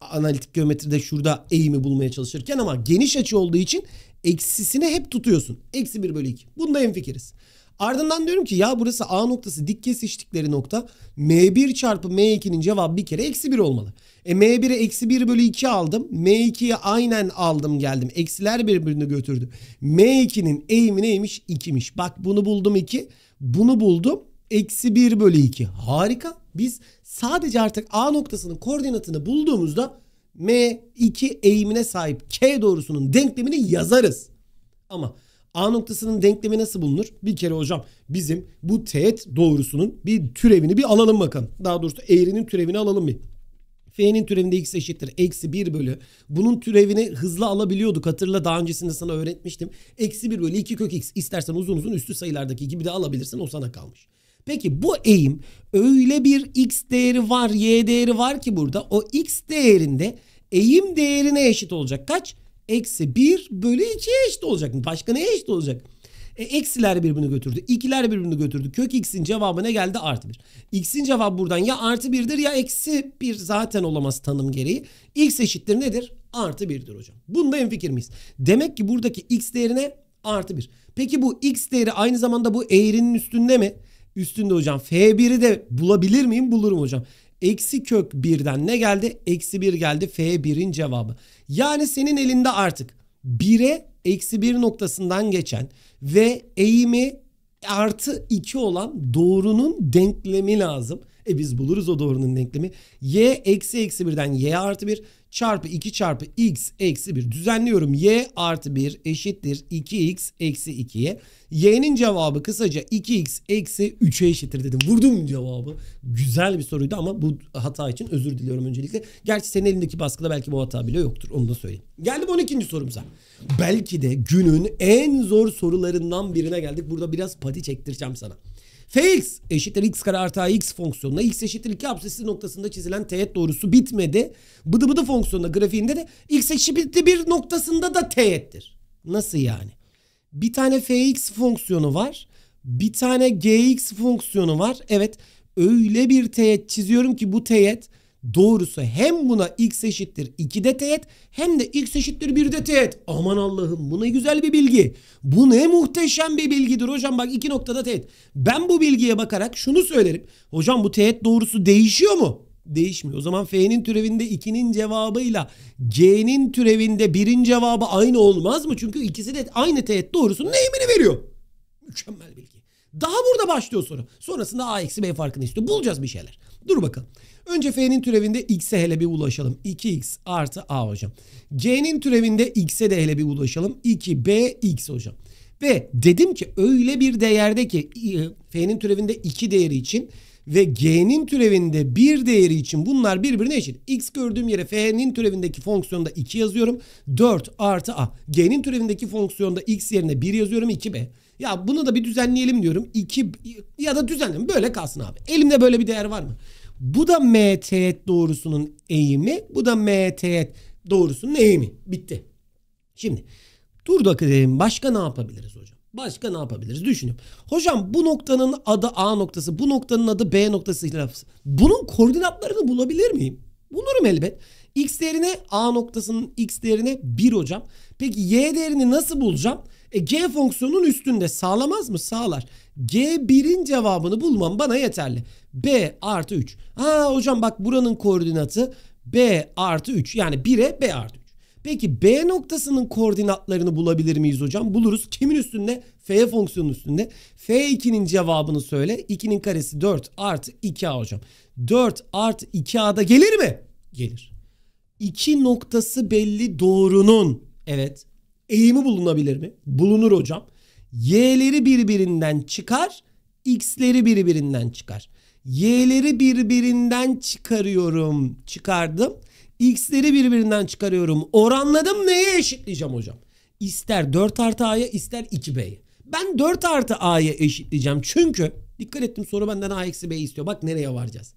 analitik geometride şurada eğimi bulmaya çalışırken ama geniş açı olduğu için eksisini hep tutuyorsun. Eksi 1 bölü 2. Bunda en fikiriz. Ardından diyorum ki ya burası A noktası dik kesiştikleri nokta M1 çarpı M2'nin cevabı bir kere eksi 1 olmalı. E M1'e eksi 1 bölü 2 aldım. M2'ye aynen aldım geldim. Eksiler birbirini götürdü. M2'nin eğimi neymiş? 2'miş. Bak bunu buldum 2. Bunu buldum. Eksi 1 bölü 2. Harika. Biz sadece artık A noktasının koordinatını bulduğumuzda M2 eğimine sahip K doğrusunun denklemini yazarız. Ama A noktasının denklemi nasıl bulunur? Bir kere hocam bizim bu teğet doğrusunun bir türevini bir alalım bakalım. Daha doğrusu eğrinin türevini alalım bir. F'nin türevinde x eşittir. Eksi 1 bölü. Bunun türevini hızlı alabiliyorduk. Hatırla daha öncesinde sana öğretmiştim. Eksi 1 bölü 2 kök x. İstersen uzun uzun üstü sayılardaki gibi de alabilirsin. O sana kalmış. Peki bu eğim öyle bir x değeri var, y değeri var ki burada o x değerinde eğim değerine eşit olacak. Kaç? Eksi 1 bölü 2'ye eşit olacak. Başka neye eşit olacak? E, eksiler birbirini götürdü. ikiler birbirini götürdü. Kök x'in cevabı ne geldi? Artı 1. X'in cevabı buradan ya artı 1'dir ya eksi 1 zaten olamaz tanım gereği. X eşittir nedir? Artı 1'dir hocam. Bunda enfikir miyiz? Demek ki buradaki x değerine artı 1. Peki bu x değeri aynı zamanda bu eğrinin üstünde mi? Üstünde hocam F1'i de bulabilir miyim? Bulurum hocam. Eksi kök birden ne geldi? Eksi bir geldi F1'in cevabı. Yani senin elinde artık 1'e eksi 1 noktasından geçen ve eğimi artı 2 olan doğrunun denklemi lazım. E biz buluruz o doğrunun denklemi. Y eksi eksi birden y artı 1 çarpı 2 çarpı x eksi 1 düzenliyorum. y artı 1 eşittir 2x eksi 2'ye. y'nin cevabı kısaca 2x eksi 3'e eşittir dedim. Vurdum cevabı. Güzel bir soruydu ama bu hata için özür diliyorum öncelikle. Gerçi senin elindeki baskıda belki bu hata bile yoktur. Onu da söyleyeyim. Geldim 12. sorumuza. Belki de günün en zor sorularından birine geldik. Burada biraz pati çektireceğim sana. Fx eşittir x kare artı ax fonksiyonuna x eşittir 2 absesi noktasında çizilen teğet doğrusu bitmedi. Bıdı bıdı fonksiyonuna grafiğinde de x eşittir 1 noktasında da teğettir. Nasıl yani? Bir tane fx fonksiyonu var. Bir tane gx fonksiyonu var. Evet öyle bir teğet çiziyorum ki bu teğet Doğrusu hem buna x eşittir 2'de teğet hem de x eşittir 1'de teğet. Aman Allah'ım bu ne güzel bir bilgi. Bu ne muhteşem bir bilgidir hocam bak iki noktada teğet. Ben bu bilgiye bakarak şunu söylerim. Hocam bu teğet doğrusu değişiyor mu? Değişmiyor. O zaman f'nin türevinde 2'nin cevabıyla g'nin türevinde 1'in cevabı aynı olmaz mı? Çünkü ikisi de aynı teğet doğrusunun eğimini veriyor. Mükemmel bilgi. Daha burada başlıyor soru. Sonrasında A eksi B farkını istiyor. Bulacağız bir şeyler. Dur bakalım. Önce F'nin türevinde X'e hele bir ulaşalım. 2X artı A hocam. C'nin türevinde X'e de hele bir ulaşalım. 2BX hocam. Ve dedim ki öyle bir değerde ki e, F'nin türevinde 2 değeri için ve G'nin türevinde 1 değeri için bunlar birbirine eşit. X gördüğüm yere F'nin türevindeki fonksiyonda 2 yazıyorum. 4 artı A. G'nin türevindeki fonksiyonda X yerine 1 yazıyorum 2B. Ya bunu da bir düzenleyelim diyorum. İki ya da düzenleyelim böyle kalsın abi. Elimde böyle bir değer var mı? Bu da m doğrusunun eğimi. Bu da m doğrusunun eğimi. Bitti. Şimdi dur edelim. Başka ne yapabiliriz hocam? Başka ne yapabiliriz? Düşünün. Hocam bu noktanın adı A noktası, bu noktanın adı B noktası. Bunun koordinatlarını bulabilir miyim? Bulurum elbet. X değerine A noktasının X değerine 1 hocam. Peki Y değerini nasıl bulacağım? E, G fonksiyonun üstünde sağlamaz mı? Sağlar. G1'in cevabını bulmam bana yeterli. B artı 3. Ha hocam bak buranın koordinatı B artı 3. Yani 1'e B artı 3. Peki B noktasının koordinatlarını bulabilir miyiz hocam? Buluruz. Kimin üstünde? F fonksiyonun üstünde. F2'nin cevabını söyle. 2'nin karesi 4 artı 2A hocam. 4 artı 2A'da gelir mi? Gelir. 2 noktası belli doğrunun. Evet eğimi bulunabilir mi? Bulunur hocam. Y'leri birbirinden çıkar, x'leri birbirinden çıkar. Y'leri birbirinden çıkarıyorum, çıkardım. X'leri birbirinden çıkarıyorum. Oranladım neye eşitleyeceğim hocam? İster 4 artı A'ya ister 2B'ye. Ben 4 artı A'ya eşitleyeceğim. Çünkü dikkat ettim soru benden A eksi B istiyor. Bak nereye varacağız.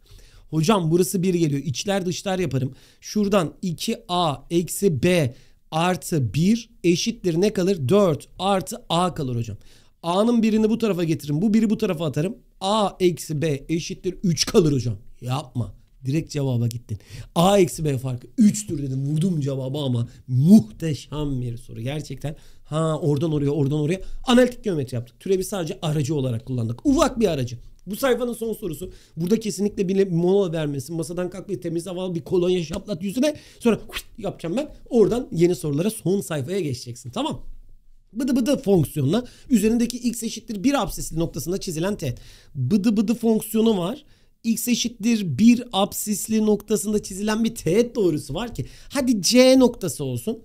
Hocam burası 1 geliyor. İçler dışlar yaparım. Şuradan 2A eksi B artı 1 eşittir ne kalır? 4 artı a kalır hocam. A'nın birini bu tarafa getiririm. Bu biri bu tarafa atarım. A eksi B eşittir 3 kalır hocam. Yapma. Direkt cevaba gittin. A eksi B farkı 3'tür dedim. Vurdum cevabı ama muhteşem bir soru. Gerçekten ha oradan oraya oradan oraya analitik geometri yaptık. Türevi sadece aracı olarak kullandık. Ufak bir aracı. Bu sayfanın son sorusu. Burada kesinlikle bir mola vermesin. Masadan kalk bir temiz havalı bir kolonya şaplat yüzüne. Sonra huşt yapacağım ben. Oradan yeni sorulara son sayfaya geçeceksin. Tamam bıdı bıdı fonksiyonla üzerindeki x eşittir 1 absisli noktasında çizilen teğet. Bıdı bıdı fonksiyonu var. x eşittir 1 absisli noktasında çizilen bir teğet doğrusu var ki. Hadi c noktası olsun.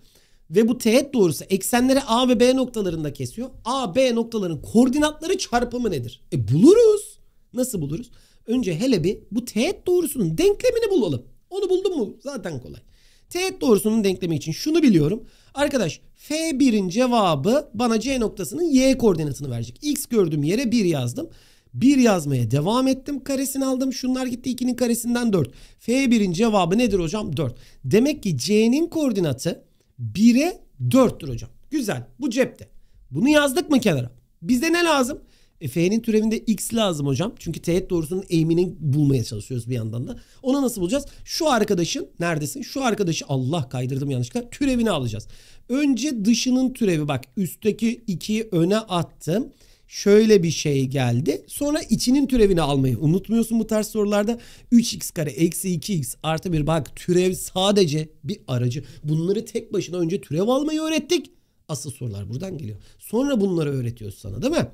Ve bu teğet doğrusu eksenleri a ve b noktalarında kesiyor. a b noktaların koordinatları çarpımı nedir? E buluruz. Nasıl buluruz? Önce hele bir bu teğet doğrusunun denklemini bulalım. Onu buldun mu? Zaten kolay. Teğet doğrusunun denklemi için şunu biliyorum. Arkadaş F1'in cevabı bana C noktasının Y koordinatını verecek. X gördüğüm yere 1 yazdım. 1 yazmaya devam ettim. Karesini aldım. Şunlar gitti 2'nin karesinden 4. F1'in cevabı nedir hocam? 4. Demek ki C'nin koordinatı 1'e 4'tür hocam. Güzel. Bu cepte. Bunu yazdık mı kenara? Bize ne lazım? F'nin türevinde x lazım hocam. Çünkü teğet doğrusunun eğimini bulmaya çalışıyoruz bir yandan da. Ona nasıl bulacağız? Şu arkadaşın neredesin? Şu arkadaşı Allah kaydırdım yanlışlıkla. Türevini alacağız. Önce dışının türevi bak üstteki 2'yi öne attım şöyle bir şey geldi. Sonra içinin türevini almayı unutmuyorsun bu tarz sorularda. 3x kare eksi 2x artı 1 bak türev sadece bir aracı. Bunları tek başına önce türev almayı öğrettik. Asıl sorular buradan geliyor. Sonra bunları öğretiyoruz sana değil mi?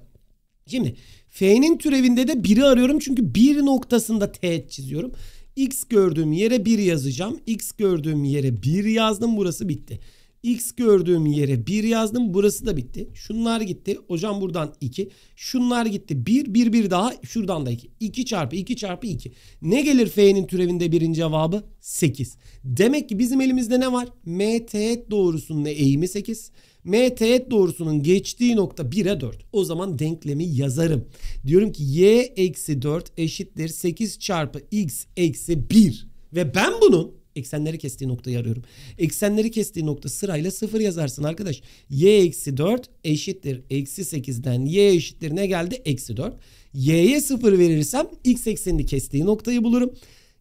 Şimdi f'nin türevinde de 1'i arıyorum çünkü bir noktasında teğet çiziyorum. x gördüğüm yere 1 yazacağım. x gördüğüm yere 1 yazdım burası bitti. x gördüğüm yere 1 yazdım burası da bitti. Şunlar gitti. Hocam buradan 2. Şunlar gitti. 1 1 1 daha şuradan da 2. 2 çarpı 2 çarpı 2. Ne gelir f'nin türevinde birin cevabı? 8. Demek ki bizim elimizde ne var? m teğet doğrusunun eğimi 8. M teğet doğrusunun geçtiği nokta 1'e 4. O zaman denklemi yazarım. Diyorum ki y eksi 4 eşittir 8 çarpı x eksi 1. Ve ben bunun eksenleri kestiği noktayı arıyorum. Eksenleri kestiği nokta sırayla 0 yazarsın arkadaş. y eksi 4 eşittir eksi 8'den y eşittir ne geldi? Eksi 4. y'ye 0 verirsem x eksenini kestiği noktayı bulurum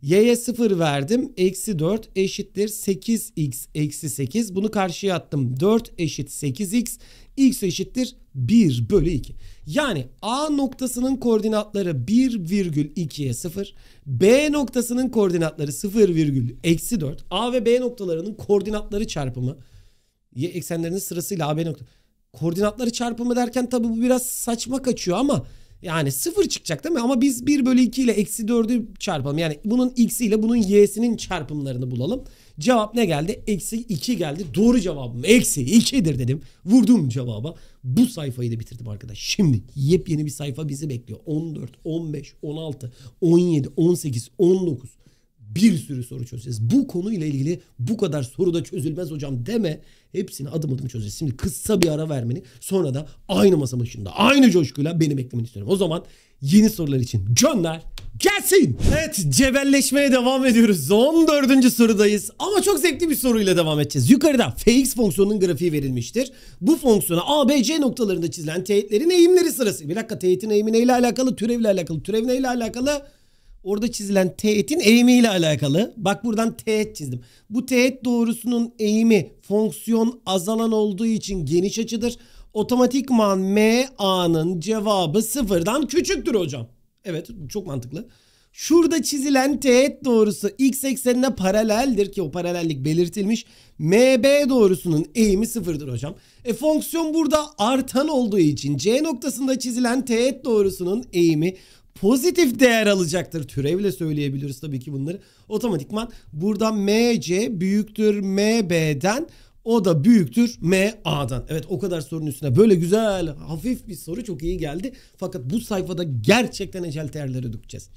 y'ye 0 verdim. Eksi 4 eşittir 8x eksi 8. Bunu karşıya attım. 4 eşit 8x. x eşittir 1 bölü 2. Yani A noktasının koordinatları 1 virgül 1,2'ye 0. B noktasının koordinatları 0, virgül eksi 4. A ve B noktalarının koordinatları çarpımı. Y eksenlerinin sırasıyla A, B nokta. Koordinatları çarpımı derken tabi bu biraz saçma kaçıyor ama yani sıfır çıkacak değil mi? Ama biz 1 bölü 2 ile eksi 4'ü çarpalım. Yani bunun x ile bunun y'sinin çarpımlarını bulalım. Cevap ne geldi? Eksi 2 geldi. Doğru cevabım eksi 2'dir dedim. Vurdum cevaba. Bu sayfayı da bitirdim arkadaş. Şimdi yepyeni bir sayfa bizi bekliyor. 14, 15, 16, 17, 18, 19, bir sürü soru çözeceğiz. Bu konuyla ilgili bu kadar soru da çözülmez hocam deme. Hepsini adım adım çözeceğiz. Şimdi kısa bir ara vermeni sonra da aynı masa başında aynı coşkuyla beni beklemeni istiyorum. O zaman yeni sorular için gönder gelsin. Evet cebelleşmeye devam ediyoruz. 14. sorudayız ama çok zevkli bir soruyla devam edeceğiz. Yukarıda fx fonksiyonunun grafiği verilmiştir. Bu fonksiyona A, B, C noktalarında çizilen teğetlerin eğimleri sırası. Bir dakika teğetin eğimi neyle alakalı? Türevle alakalı. Türev neyle alakalı? Orada çizilen teğetin eğimiyle alakalı. Bak buradan teğet çizdim. Bu teğet doğrusunun eğimi fonksiyon azalan olduğu için geniş açıdır. Otomatikman M A'nın cevabı sıfırdan küçüktür hocam. Evet çok mantıklı. Şurada çizilen teğet doğrusu x eksenine paraleldir ki o paralellik belirtilmiş. MB doğrusunun eğimi sıfırdır hocam. E fonksiyon burada artan olduğu için C noktasında çizilen teğet doğrusunun eğimi pozitif değer alacaktır. Türevle söyleyebiliriz tabii ki bunları. Otomatikman buradan MC büyüktür MB'den o da büyüktür MA'dan. Evet o kadar sorun üstüne böyle güzel hafif bir soru çok iyi geldi. Fakat bu sayfada gerçekten ecel değerleri dökeceğiz.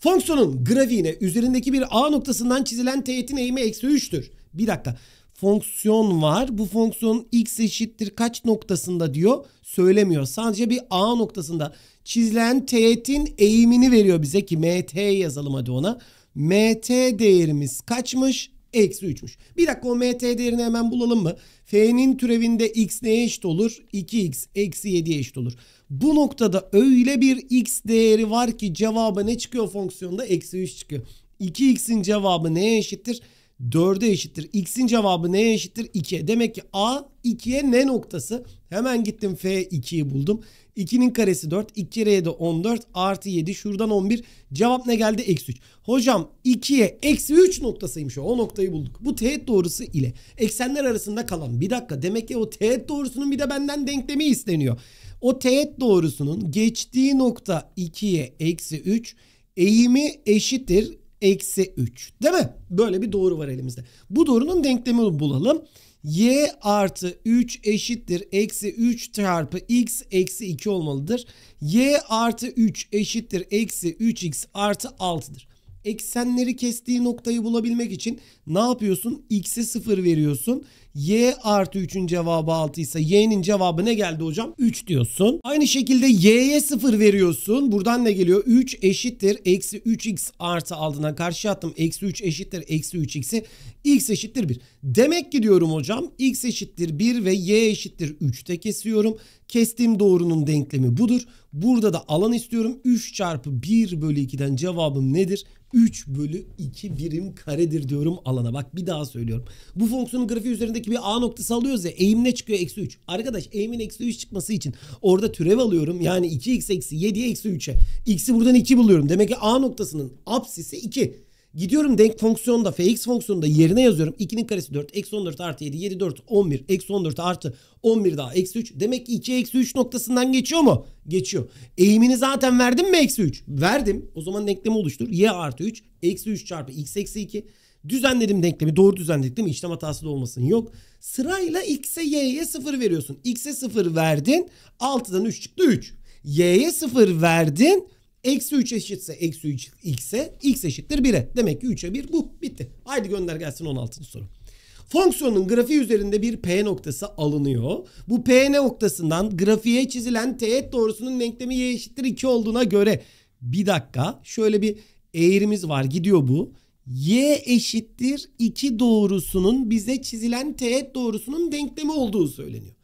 Fonksiyonun grafiğine üzerindeki bir A noktasından çizilen teğetin eğimi eksi 3'tür. Bir dakika fonksiyon var. Bu fonksiyon x eşittir kaç noktasında diyor söylemiyor. Sadece bir A noktasında çizilen teğetin eğimini veriyor bize ki MT yazalım hadi ona. MT değerimiz kaçmış? Eksi 3'müş. Bir dakika o MT değerini hemen bulalım mı? F'nin türevinde x neye eşit olur? 2x eksi 7'ye eşit olur. Bu noktada öyle bir x değeri var ki cevabı ne çıkıyor fonksiyonda? Eksi 3 çıkıyor. 2x'in cevabı neye eşittir? 4'e eşittir. X'in cevabı neye eşittir? 2'ye. Demek ki A 2'ye ne noktası? Hemen gittim F2'yi buldum. 2'nin karesi 4. 2 kere 7 14 artı 7. Şuradan 11. Cevap ne geldi? Eksi 3. Hocam 2'ye eksi 3 noktasıymış o. O noktayı bulduk. Bu teğet doğrusu ile eksenler arasında kalan. Bir dakika demek ki o teğet doğrusunun bir de benden denklemi isteniyor. O teğet doğrusunun geçtiği nokta 2'ye eksi 3 eğimi eşittir eksi 3. Değil mi? Böyle bir doğru var elimizde. Bu doğrunun denklemini bulalım. y artı 3 eşittir eksi 3 çarpı x eksi 2 olmalıdır. y artı 3 eşittir eksi 3x artı 6'dır. Eksenleri kestiği noktayı bulabilmek için ne yapıyorsun? x'e 0 veriyorsun. Y artı 3'ün cevabı 6 ise Y'nin cevabı ne geldi hocam? 3 diyorsun. Aynı şekilde Y'ye 0 veriyorsun. Buradan ne geliyor? 3 eşittir. Eksi 3x artı altına karşı attım. Eksi 3 eşittir. Eksi 3x'i. X eşittir 1. Demek ki diyorum hocam. X eşittir 1 ve Y eşittir 3'te kesiyorum. Kestiğim doğrunun denklemi budur. Burada da alan istiyorum. 3 çarpı 1 bölü 2'den cevabım nedir? 3 bölü 2 birim karedir diyorum alana. Bak bir daha söylüyorum. Bu fonksiyonun grafiği üzerindeki bir A noktası alıyoruz ya. Eğim ne çıkıyor? Eksi 3. Arkadaş eğimin eksi 3 çıkması için orada türev alıyorum. Yani 2x eksi 7'ye eksi 3'e. X'i buradan 2 buluyorum. Demek ki A noktasının apsisi 2. Gidiyorum denk fonksiyonda fx fonksiyonunda yerine yazıyorum. 2'nin karesi 4 eksi 14 artı 7 7 4 11 eksi 14 artı 11 daha eksi 3. Demek ki 2 eksi 3 noktasından geçiyor mu? Geçiyor. Eğimini zaten verdim mi eksi 3? Verdim. O zaman denklemi oluştur. y artı 3 eksi 3 çarpı x eksi 2. Düzenledim denklemi. Doğru düzenledik değil mi? İşlem hatası da olmasın. Yok. Sırayla x'e y'ye 0 veriyorsun. x'e 0 verdin. 6'dan 3 çıktı 3. y'ye 0 verdin. Eksi 3 eşitse eksi 3 x'e x eşittir 1'e. Demek ki 3'e 1 bu. Bitti. Haydi gönder gelsin 16. soru. Fonksiyonun grafiği üzerinde bir P noktası alınıyor. Bu P noktasından grafiğe çizilen teğet doğrusunun denklemi y eşittir 2 olduğuna göre bir dakika şöyle bir eğrimiz var gidiyor bu. Y eşittir 2 doğrusunun bize çizilen teğet doğrusunun denklemi olduğu söyleniyor.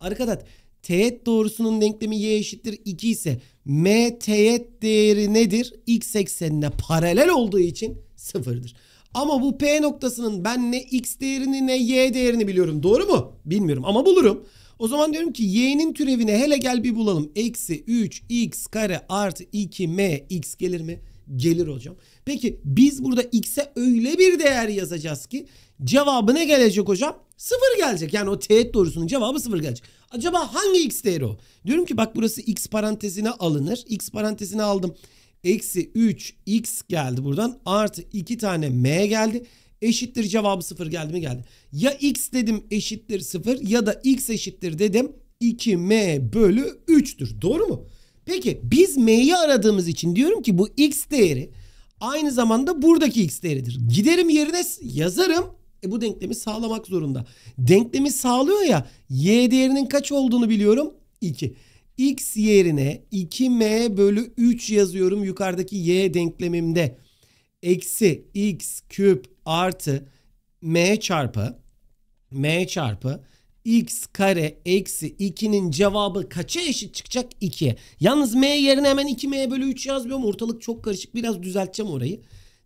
Arkadaşlar teğet doğrusunun denklemi y eşittir 2 ise m teğet değeri nedir? x eksenine paralel olduğu için sıfırdır. Ama bu P noktasının ben ne X değerini ne Y değerini biliyorum. Doğru mu? Bilmiyorum ama bulurum. O zaman diyorum ki Y'nin türevine hele gel bir bulalım. Eksi 3X kare artı 2M X gelir mi? Gelir hocam. Peki biz burada X'e öyle bir değer yazacağız ki cevabı ne gelecek hocam? Sıfır gelecek. Yani o teğet doğrusunun cevabı sıfır gelecek. Acaba hangi x değeri o? Diyorum ki bak burası x parantezine alınır. X parantezine aldım. Eksi 3 x geldi buradan. Artı 2 tane m geldi. Eşittir cevabı 0 geldi mi geldi. Ya x dedim eşittir 0 ya da x eşittir dedim 2m bölü 3'tür. Doğru mu? Peki biz m'yi aradığımız için diyorum ki bu x değeri aynı zamanda buradaki x değeridir. Giderim yerine yazarım e bu denklemi sağlamak zorunda. Denklemi sağlıyor ya y değerinin kaç olduğunu biliyorum. 2. x yerine 2m bölü 3 yazıyorum yukarıdaki y denklemimde. Eksi x küp artı m çarpı m çarpı x kare eksi 2'nin cevabı kaça eşit çıkacak? 2'ye. Yalnız m yerine hemen 2m bölü 3 yazmıyorum. Ortalık çok karışık. Biraz düzelteceğim orayı.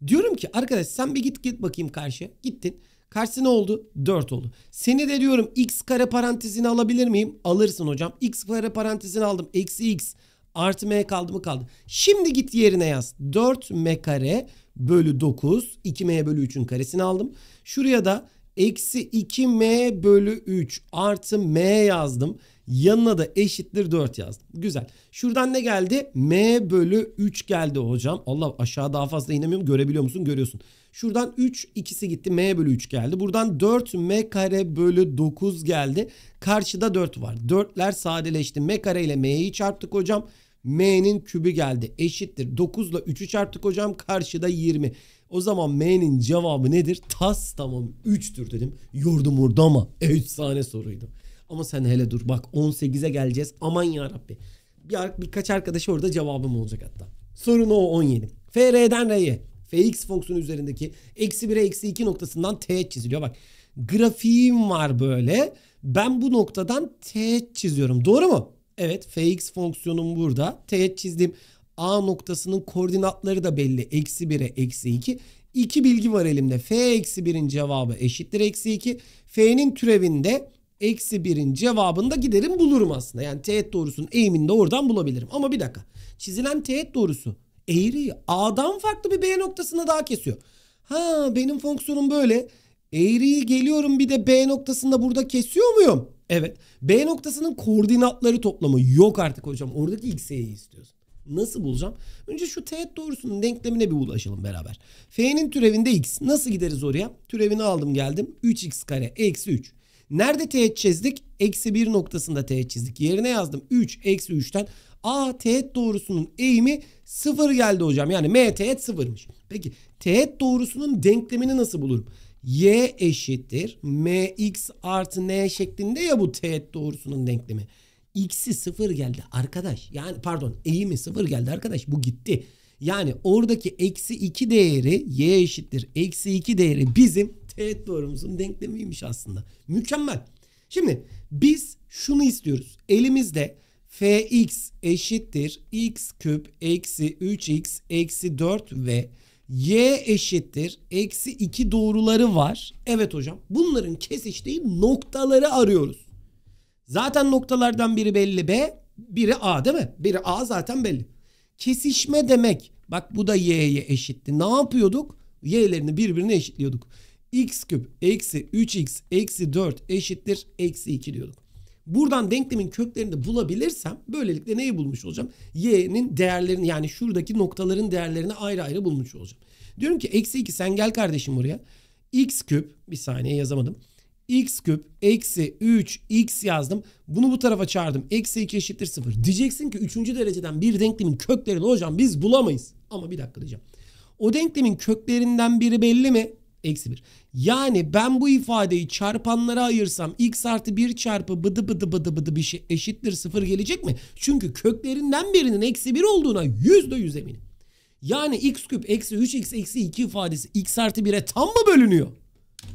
Diyorum ki arkadaş sen bir git git bakayım karşıya. Gittin. Karşısı ne oldu? 4 oldu. Seni de diyorum x kare parantezini alabilir miyim? Alırsın hocam. x kare parantezini aldım. Eksi x artı m kaldı mı kaldı. Şimdi git yerine yaz. 4m kare bölü 9. 2m bölü 3'ün karesini aldım. Şuraya da eksi 2m bölü 3 artı m yazdım. Yanına da eşittir 4 yazdım. Güzel. Şuradan ne geldi? m bölü 3 geldi hocam. Allah aşağı daha fazla inemiyorum. Görebiliyor musun? Görüyorsun. Şuradan 3 ikisi gitti. M bölü 3 geldi. Buradan 4 M kare bölü 9 geldi. Karşıda 4 var. 4'ler sadeleşti. M kare ile M'yi çarptık hocam. M'nin kübü geldi. Eşittir. 9 ile 3'ü çarptık hocam. Karşıda 20. O zaman M'nin cevabı nedir? Tas tamam 3'tür dedim. Yordum orada ama efsane soruydu. Ama sen hele dur bak 18'e geleceğiz. Aman yarabbi. Bir, birkaç arkadaş orada cevabım olacak hatta. Sorun o 17. FR'den R'ye. Fx fonksiyonu üzerindeki eksi 1'e eksi 2 noktasından teğet çiziliyor. Bak grafiğim var böyle. Ben bu noktadan teğet çiziyorum. Doğru mu? Evet fx fonksiyonum burada. Teğet çizdim. A noktasının koordinatları da belli. Eksi 1'e eksi 2. İki bilgi var elimde. F eksi 1'in cevabı eşittir eksi 2. F'nin türevinde eksi 1'in cevabını da giderim bulurum aslında. Yani teğet doğrusunun eğimini de oradan bulabilirim. Ama bir dakika. Çizilen teğet doğrusu eğriyi A'dan farklı bir B noktasına daha kesiyor. Ha benim fonksiyonum böyle. Eğriyi geliyorum bir de B noktasında burada kesiyor muyum? Evet. B noktasının koordinatları toplamı yok artık hocam. Oradaki x, istiyorsun. Nasıl bulacağım? Önce şu teğet doğrusunun denklemine bir ulaşalım beraber. F'nin türevinde x. Nasıl gideriz oraya? Türevini aldım geldim. 3x kare eksi 3. Nerede teğet çizdik? Eksi 1 noktasında teğet çizdik. Yerine yazdım. 3 eksi 3'ten A teğet doğrusunun eğimi sıfır geldi hocam. Yani M teğet sıfırmış. Peki teğet doğrusunun denklemini nasıl bulurum? Y eşittir. Mx artı N şeklinde ya bu teğet doğrusunun denklemi. X'i sıfır geldi arkadaş. Yani pardon eğimi sıfır geldi arkadaş. Bu gitti. Yani oradaki eksi 2 değeri y eşittir. Eksi 2 değeri bizim teğet doğrumuzun denklemiymiş aslında. Mükemmel. Şimdi biz şunu istiyoruz. Elimizde fx eşittir x küp eksi 3x eksi 4 ve y eşittir eksi 2 doğruları var. Evet hocam bunların kesiştiği noktaları arıyoruz. Zaten noktalardan biri belli B biri A değil mi? Biri A zaten belli. Kesişme demek bak bu da y'ye eşitti. Ne yapıyorduk? Y'lerini birbirine eşitliyorduk. x küp eksi 3x eksi 4 eşittir eksi 2 diyorduk. Buradan denklemin köklerini de bulabilirsem böylelikle neyi bulmuş olacağım? Y'nin değerlerini yani şuradaki noktaların değerlerini ayrı ayrı bulmuş olacağım. Diyorum ki eksi 2 sen gel kardeşim buraya. X küp bir saniye yazamadım. X küp eksi 3 X yazdım. Bunu bu tarafa çağırdım. Eksi 2 eşittir 0. Diyeceksin ki 3. dereceden bir denklemin köklerini hocam biz bulamayız. Ama bir dakika diyeceğim. O denklemin köklerinden biri belli mi? Eksi 1. Yani ben bu ifadeyi çarpanlara ayırsam x artı 1 çarpı bıdı bıdı bıdı bıdı bir şey eşittir 0 gelecek mi? Çünkü köklerinden birinin eksi 1 olduğuna %100 eminim. Yani x küp eksi 3x eksi 2 ifadesi x artı 1'e tam mı bölünüyor?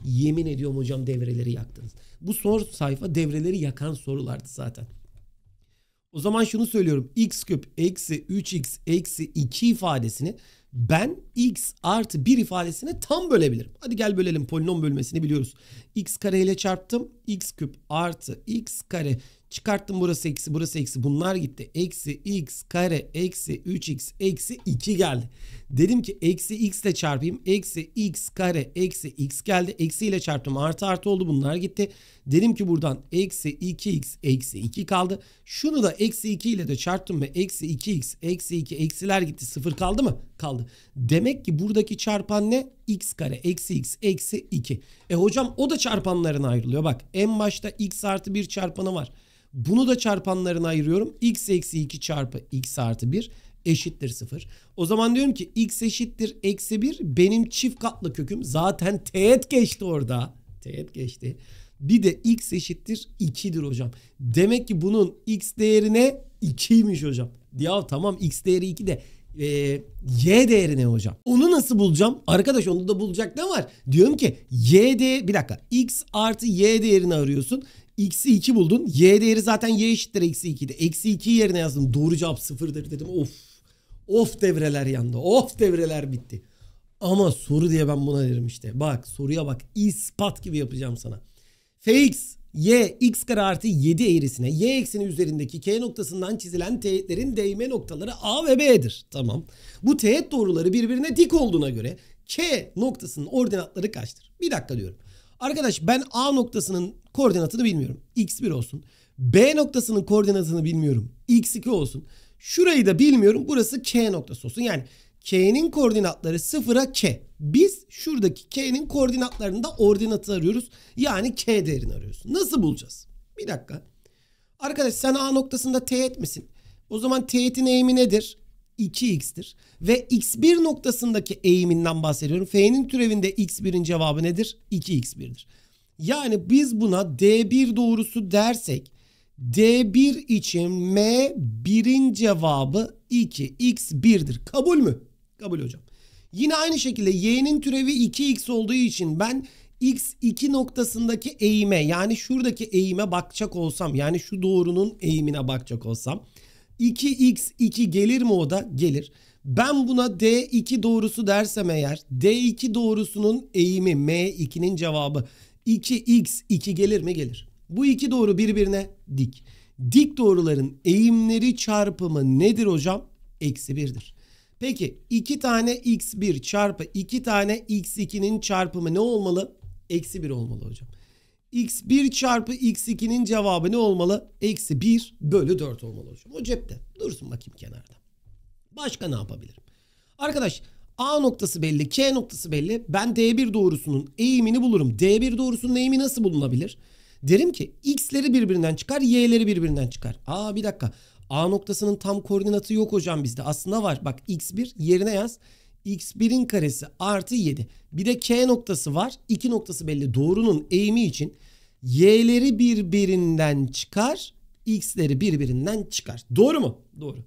Yemin ediyorum hocam devreleri yaktınız. Bu soru sayfa devreleri yakan sorulardı zaten. O zaman şunu söylüyorum. x küp eksi 3x eksi 2 ifadesini ben x artı 1 ifadesini tam bölebilirim. Hadi gel bölelim polinom bölmesini biliyoruz. x kare ile çarptım. x küp artı x kare Çıkarttım burası eksi burası eksi bunlar gitti. Eksi x kare eksi 3x eksi 2 geldi. Dedim ki eksi x ile çarpayım. Eksi x kare eksi x geldi. Eksi ile çarptım artı artı oldu bunlar gitti. Dedim ki buradan eksi 2x eksi 2 kaldı. Şunu da eksi 2 ile de çarptım ve eksi 2x eksi 2 eksiler gitti. Sıfır kaldı mı? Kaldı. Demek ki buradaki çarpan ne? x kare eksi x eksi 2. E hocam o da çarpanların ayrılıyor. Bak en başta x artı 1 çarpanı var. Bunu da çarpanlarına ayırıyorum. x eksi 2 çarpı x artı 1 eşittir 0. O zaman diyorum ki x eşittir eksi 1 benim çift katlı köküm. Zaten teğet geçti orada. Teğet geçti. Bir de x eşittir 2'dir hocam. Demek ki bunun x değerine 2'ymiş hocam. Ya tamam x değeri 2 de e, y değeri ne hocam? Onu nasıl bulacağım? Arkadaş onu da bulacak ne var? Diyorum ki y de bir dakika x artı y değerini arıyorsun x'i 2 buldun. Y değeri zaten y eşittir eksi 2'de. Eksi 2 yerine yazdım. Doğru cevap sıfırdır dedim. Of. Of devreler yandı. Of devreler bitti. Ama soru diye ben buna derim işte. Bak soruya bak. ispat gibi yapacağım sana. Fx y x kare artı 7 eğrisine y ekseni üzerindeki k noktasından çizilen teğetlerin değme noktaları a ve b'dir. Tamam. Bu teğet doğruları birbirine dik olduğuna göre k noktasının ordinatları kaçtır? Bir dakika diyorum. Arkadaş ben A noktasının koordinatını bilmiyorum. X1 olsun. B noktasının koordinatını bilmiyorum. X2 olsun. Şurayı da bilmiyorum. Burası K noktası olsun. Yani K'nin koordinatları 0'a K. Biz şuradaki K'nin koordinatlarında ordinatı arıyoruz. Yani K değerini arıyoruz. Nasıl bulacağız? Bir dakika. Arkadaş sen A noktasında teğet misin? O zaman teğetin eğimi nedir? 2x'tir. Ve x1 noktasındaki eğiminden bahsediyorum. F'nin türevinde x1'in cevabı nedir? 2x1'dir. Yani biz buna d1 doğrusu dersek d1 için m1'in cevabı 2x1'dir. Kabul mü? Kabul hocam. Yine aynı şekilde y'nin türevi 2x olduğu için ben x2 noktasındaki eğime yani şuradaki eğime bakacak olsam yani şu doğrunun eğimine bakacak olsam 2x2 gelir mi o da? Gelir. Ben buna D2 doğrusu dersem eğer D2 doğrusunun eğimi M2'nin cevabı 2x2 gelir mi? Gelir. Bu iki doğru birbirine dik. Dik doğruların eğimleri çarpımı nedir hocam? Eksi 1'dir. Peki 2 tane x1 çarpı 2 tane x2'nin çarpımı ne olmalı? Eksi 1 olmalı hocam x1 çarpı x2'nin cevabı ne olmalı? Eksi 1 bölü 4 olmalı hocam. O cepte. Dursun bakayım kenarda. Başka ne yapabilirim? Arkadaş A noktası belli, K noktası belli. Ben D1 doğrusunun eğimini bulurum. D1 doğrusunun eğimi nasıl bulunabilir? Derim ki x'leri birbirinden çıkar, y'leri birbirinden çıkar. Aa bir dakika. A noktasının tam koordinatı yok hocam bizde. Aslında var. Bak x1 yerine yaz. x1'in karesi artı 7. Bir de k noktası var. 2 noktası belli. Doğrunun eğimi için y'leri birbirinden çıkar, x'leri birbirinden çıkar. Doğru mu? Doğru.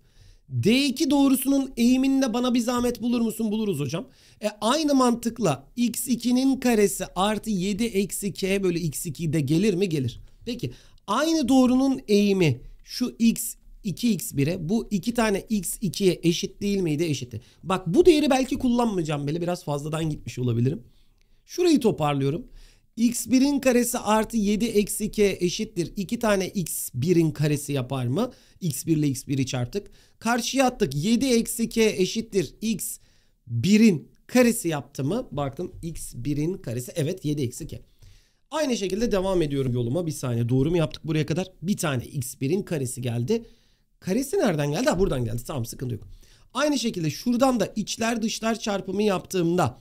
D2 doğrusunun eğiminde bana bir zahmet bulur musun? Buluruz hocam. E, aynı mantıkla x2'nin karesi artı 7 eksi k bölü x2 de gelir mi? Gelir. Peki aynı doğrunun eğimi şu x 2x1'e bu iki tane x2'ye eşit değil miydi? Eşitti. Bak bu değeri belki kullanmayacağım bile biraz fazladan gitmiş olabilirim. Şurayı toparlıyorum x1'in karesi artı 7 eksi k eşittir. 2 tane x1'in karesi yapar mı? x1 ile x1'i çarptık. Karşıya attık. 7 eksi k eşittir. x1'in karesi yaptı mı? Baktım x1'in karesi. Evet 7 eksi k. Aynı şekilde devam ediyorum yoluma. Bir saniye doğru mu yaptık buraya kadar? Bir tane x1'in karesi geldi. Karesi nereden geldi? Ha buradan geldi. Tamam sıkıntı yok. Aynı şekilde şuradan da içler dışlar çarpımı yaptığımda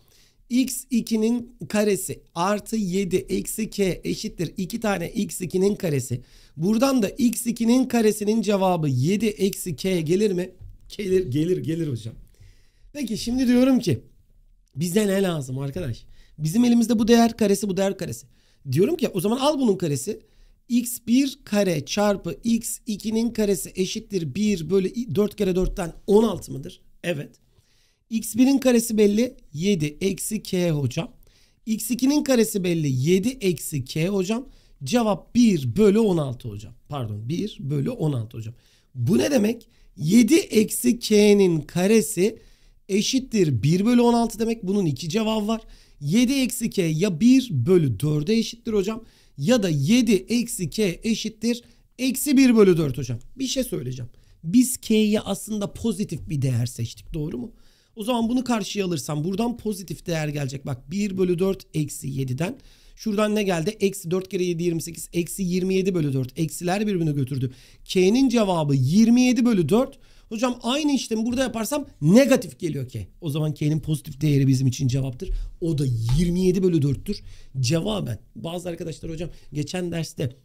x2'nin karesi artı 7 eksi k eşittir 2 tane x2'nin karesi. Buradan da x2'nin karesinin cevabı 7 eksi k gelir mi? Gelir gelir gelir hocam. Peki şimdi diyorum ki bize ne lazım arkadaş? Bizim elimizde bu değer karesi bu değer karesi. Diyorum ki o zaman al bunun karesi. x1 kare çarpı x2'nin karesi eşittir 1 bölü 4 kere 4'ten 16 mıdır? Evet. X1'in karesi belli 7 eksi K hocam. X2'nin karesi belli 7 eksi K hocam. Cevap 1 bölü 16 hocam. Pardon 1 bölü 16 hocam. Bu ne demek? 7 eksi K'nin karesi eşittir 1 bölü 16 demek. Bunun iki cevabı var. 7 eksi K ya 1 bölü 4'e eşittir hocam. Ya da 7 eksi K eşittir eksi 1 bölü 4 hocam. Bir şey söyleyeceğim. Biz K'yi aslında pozitif bir değer seçtik doğru mu? O zaman bunu karşıya alırsam buradan pozitif değer gelecek. Bak 1 bölü 4 eksi 7'den. Şuradan ne geldi? Eksi 4 kere 7 28. Eksi 27 bölü 4. Eksiler birbirini götürdü. K'nin cevabı 27 bölü 4. Hocam aynı işlemi burada yaparsam negatif geliyor ki. O zaman K'nin pozitif değeri bizim için cevaptır. O da 27 bölü 4'tür. Cevaben bazı arkadaşlar hocam geçen derste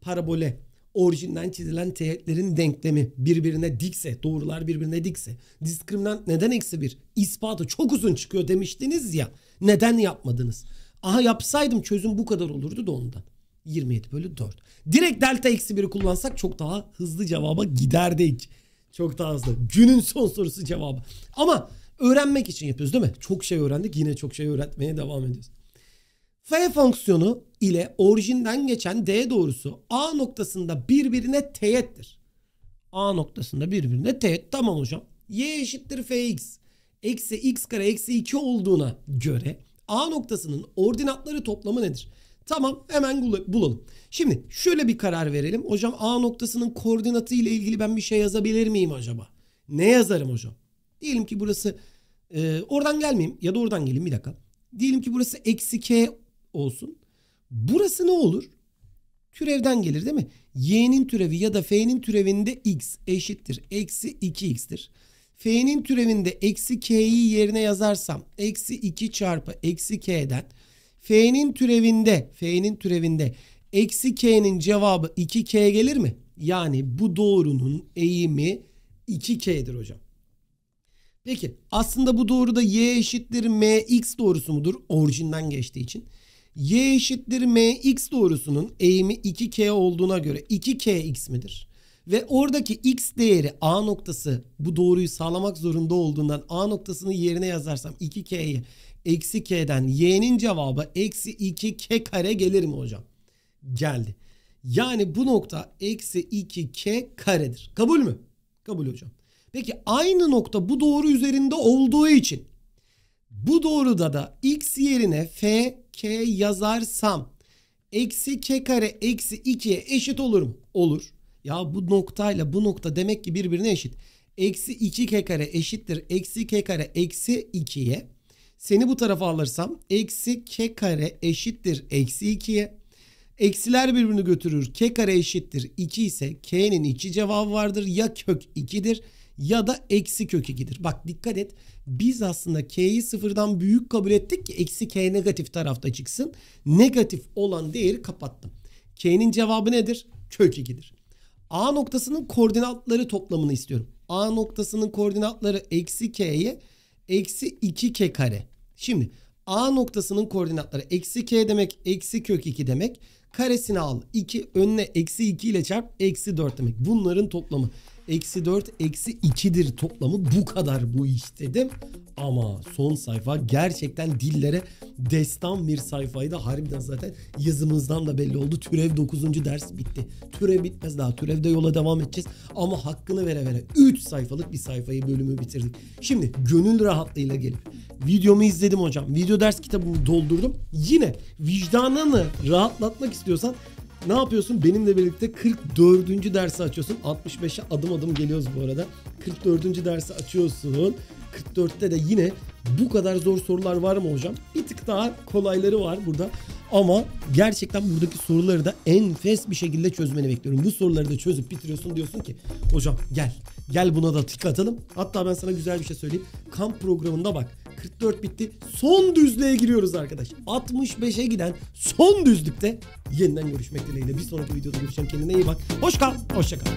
parabole orijinden çizilen teğetlerin denklemi birbirine dikse, doğrular birbirine dikse, diskriminant neden eksi bir? ispatı çok uzun çıkıyor demiştiniz ya. Neden yapmadınız? Aha yapsaydım çözüm bu kadar olurdu da ondan. 27 bölü 4. Direkt delta eksi 1'i kullansak çok daha hızlı cevaba giderdik. Çok daha hızlı. Günün son sorusu cevabı. Ama öğrenmek için yapıyoruz değil mi? Çok şey öğrendik yine çok şey öğretmeye devam ediyoruz. F fonksiyonu ile orijinden geçen D doğrusu A noktasında birbirine teğettir. A noktasında birbirine teğet. Tamam hocam. Y eşittir Fx. Eksi x kare eksi 2 olduğuna göre A noktasının ordinatları toplamı nedir? Tamam hemen bulalım. Şimdi şöyle bir karar verelim. Hocam A noktasının koordinatı ile ilgili ben bir şey yazabilir miyim acaba? Ne yazarım hocam? Diyelim ki burası e, oradan gelmeyeyim ya da oradan gelin bir dakika. Diyelim ki burası eksi k olsun. Burası ne olur? Türevden gelir değil mi? Y'nin türevi ya da F'nin türevinde x eşittir. Eksi 2x'tir. F'nin türevinde eksi k'yi yerine yazarsam eksi 2 çarpı eksi k'den F'nin türevinde F'nin türevinde eksi k'nin cevabı 2k gelir mi? Yani bu doğrunun eğimi 2k'dir hocam. Peki aslında bu doğruda y eşittir mx doğrusu mudur? Orijinden geçtiği için y eşittir mx doğrusunun eğimi 2k olduğuna göre 2k x midir? Ve oradaki x değeri a noktası bu doğruyu sağlamak zorunda olduğundan a noktasını yerine yazarsam 2k'yi eksi k'den y'nin cevabı eksi 2k kare gelir mi hocam? Geldi. Yani bu nokta eksi 2k karedir. Kabul mü? Kabul hocam. Peki aynı nokta bu doğru üzerinde olduğu için bu doğruda da x yerine f k yazarsam eksi k kare eksi 2'ye eşit olur mu? Olur. Ya bu noktayla bu nokta demek ki birbirine eşit. Eksi 2 k kare eşittir. Eksi k kare eksi 2'ye. Seni bu tarafa alırsam eksi k kare eşittir. Eksi 2'ye. Eksiler birbirini götürür. K kare eşittir 2 ise K'nin iki cevabı vardır. Ya kök 2'dir ya da eksi kök 2'dir. Bak dikkat et biz aslında k'yi sıfırdan büyük kabul ettik ki eksi k negatif tarafta çıksın. Negatif olan değeri kapattım. K'nin cevabı nedir? Kök 2'dir. A noktasının koordinatları toplamını istiyorum. A noktasının koordinatları eksi k'ye eksi 2k kare. Şimdi A noktasının koordinatları eksi k demek eksi kök 2 demek. Karesini al 2 önüne eksi 2 ile çarp eksi 4 demek. Bunların toplamı. Eksi 4 eksi 2'dir toplamı bu kadar bu iş dedim. Ama son sayfa gerçekten dillere destan bir sayfaydı. Harbiden zaten yazımızdan da belli oldu. Türev 9. ders bitti. Türev bitmez daha. Türevde yola devam edeceğiz. Ama hakkını vere vere 3 sayfalık bir sayfayı bölümü bitirdik. Şimdi gönül rahatlığıyla gelip videomu izledim hocam. Video ders kitabımı doldurdum. Yine vicdanını rahatlatmak istiyorsan ne yapıyorsun? Benimle birlikte 44. dersi açıyorsun. 65'e adım adım geliyoruz bu arada. 44. dersi açıyorsun. 44'te de yine bu kadar zor sorular var mı hocam? Bir tık daha kolayları var burada. Ama gerçekten buradaki soruları da enfes bir şekilde çözmeni bekliyorum. Bu soruları da çözüp bitiriyorsun diyorsun ki hocam gel gel buna da tık atalım. Hatta ben sana güzel bir şey söyleyeyim. Kamp programında bak 44 bitti. Son düzlüğe giriyoruz arkadaş. 65'e giden son düzlükte yeniden görüşmek dileğiyle. Bir sonraki videoda görüşeceğim. Kendine iyi bak. Hoş kal. Hoşça kal.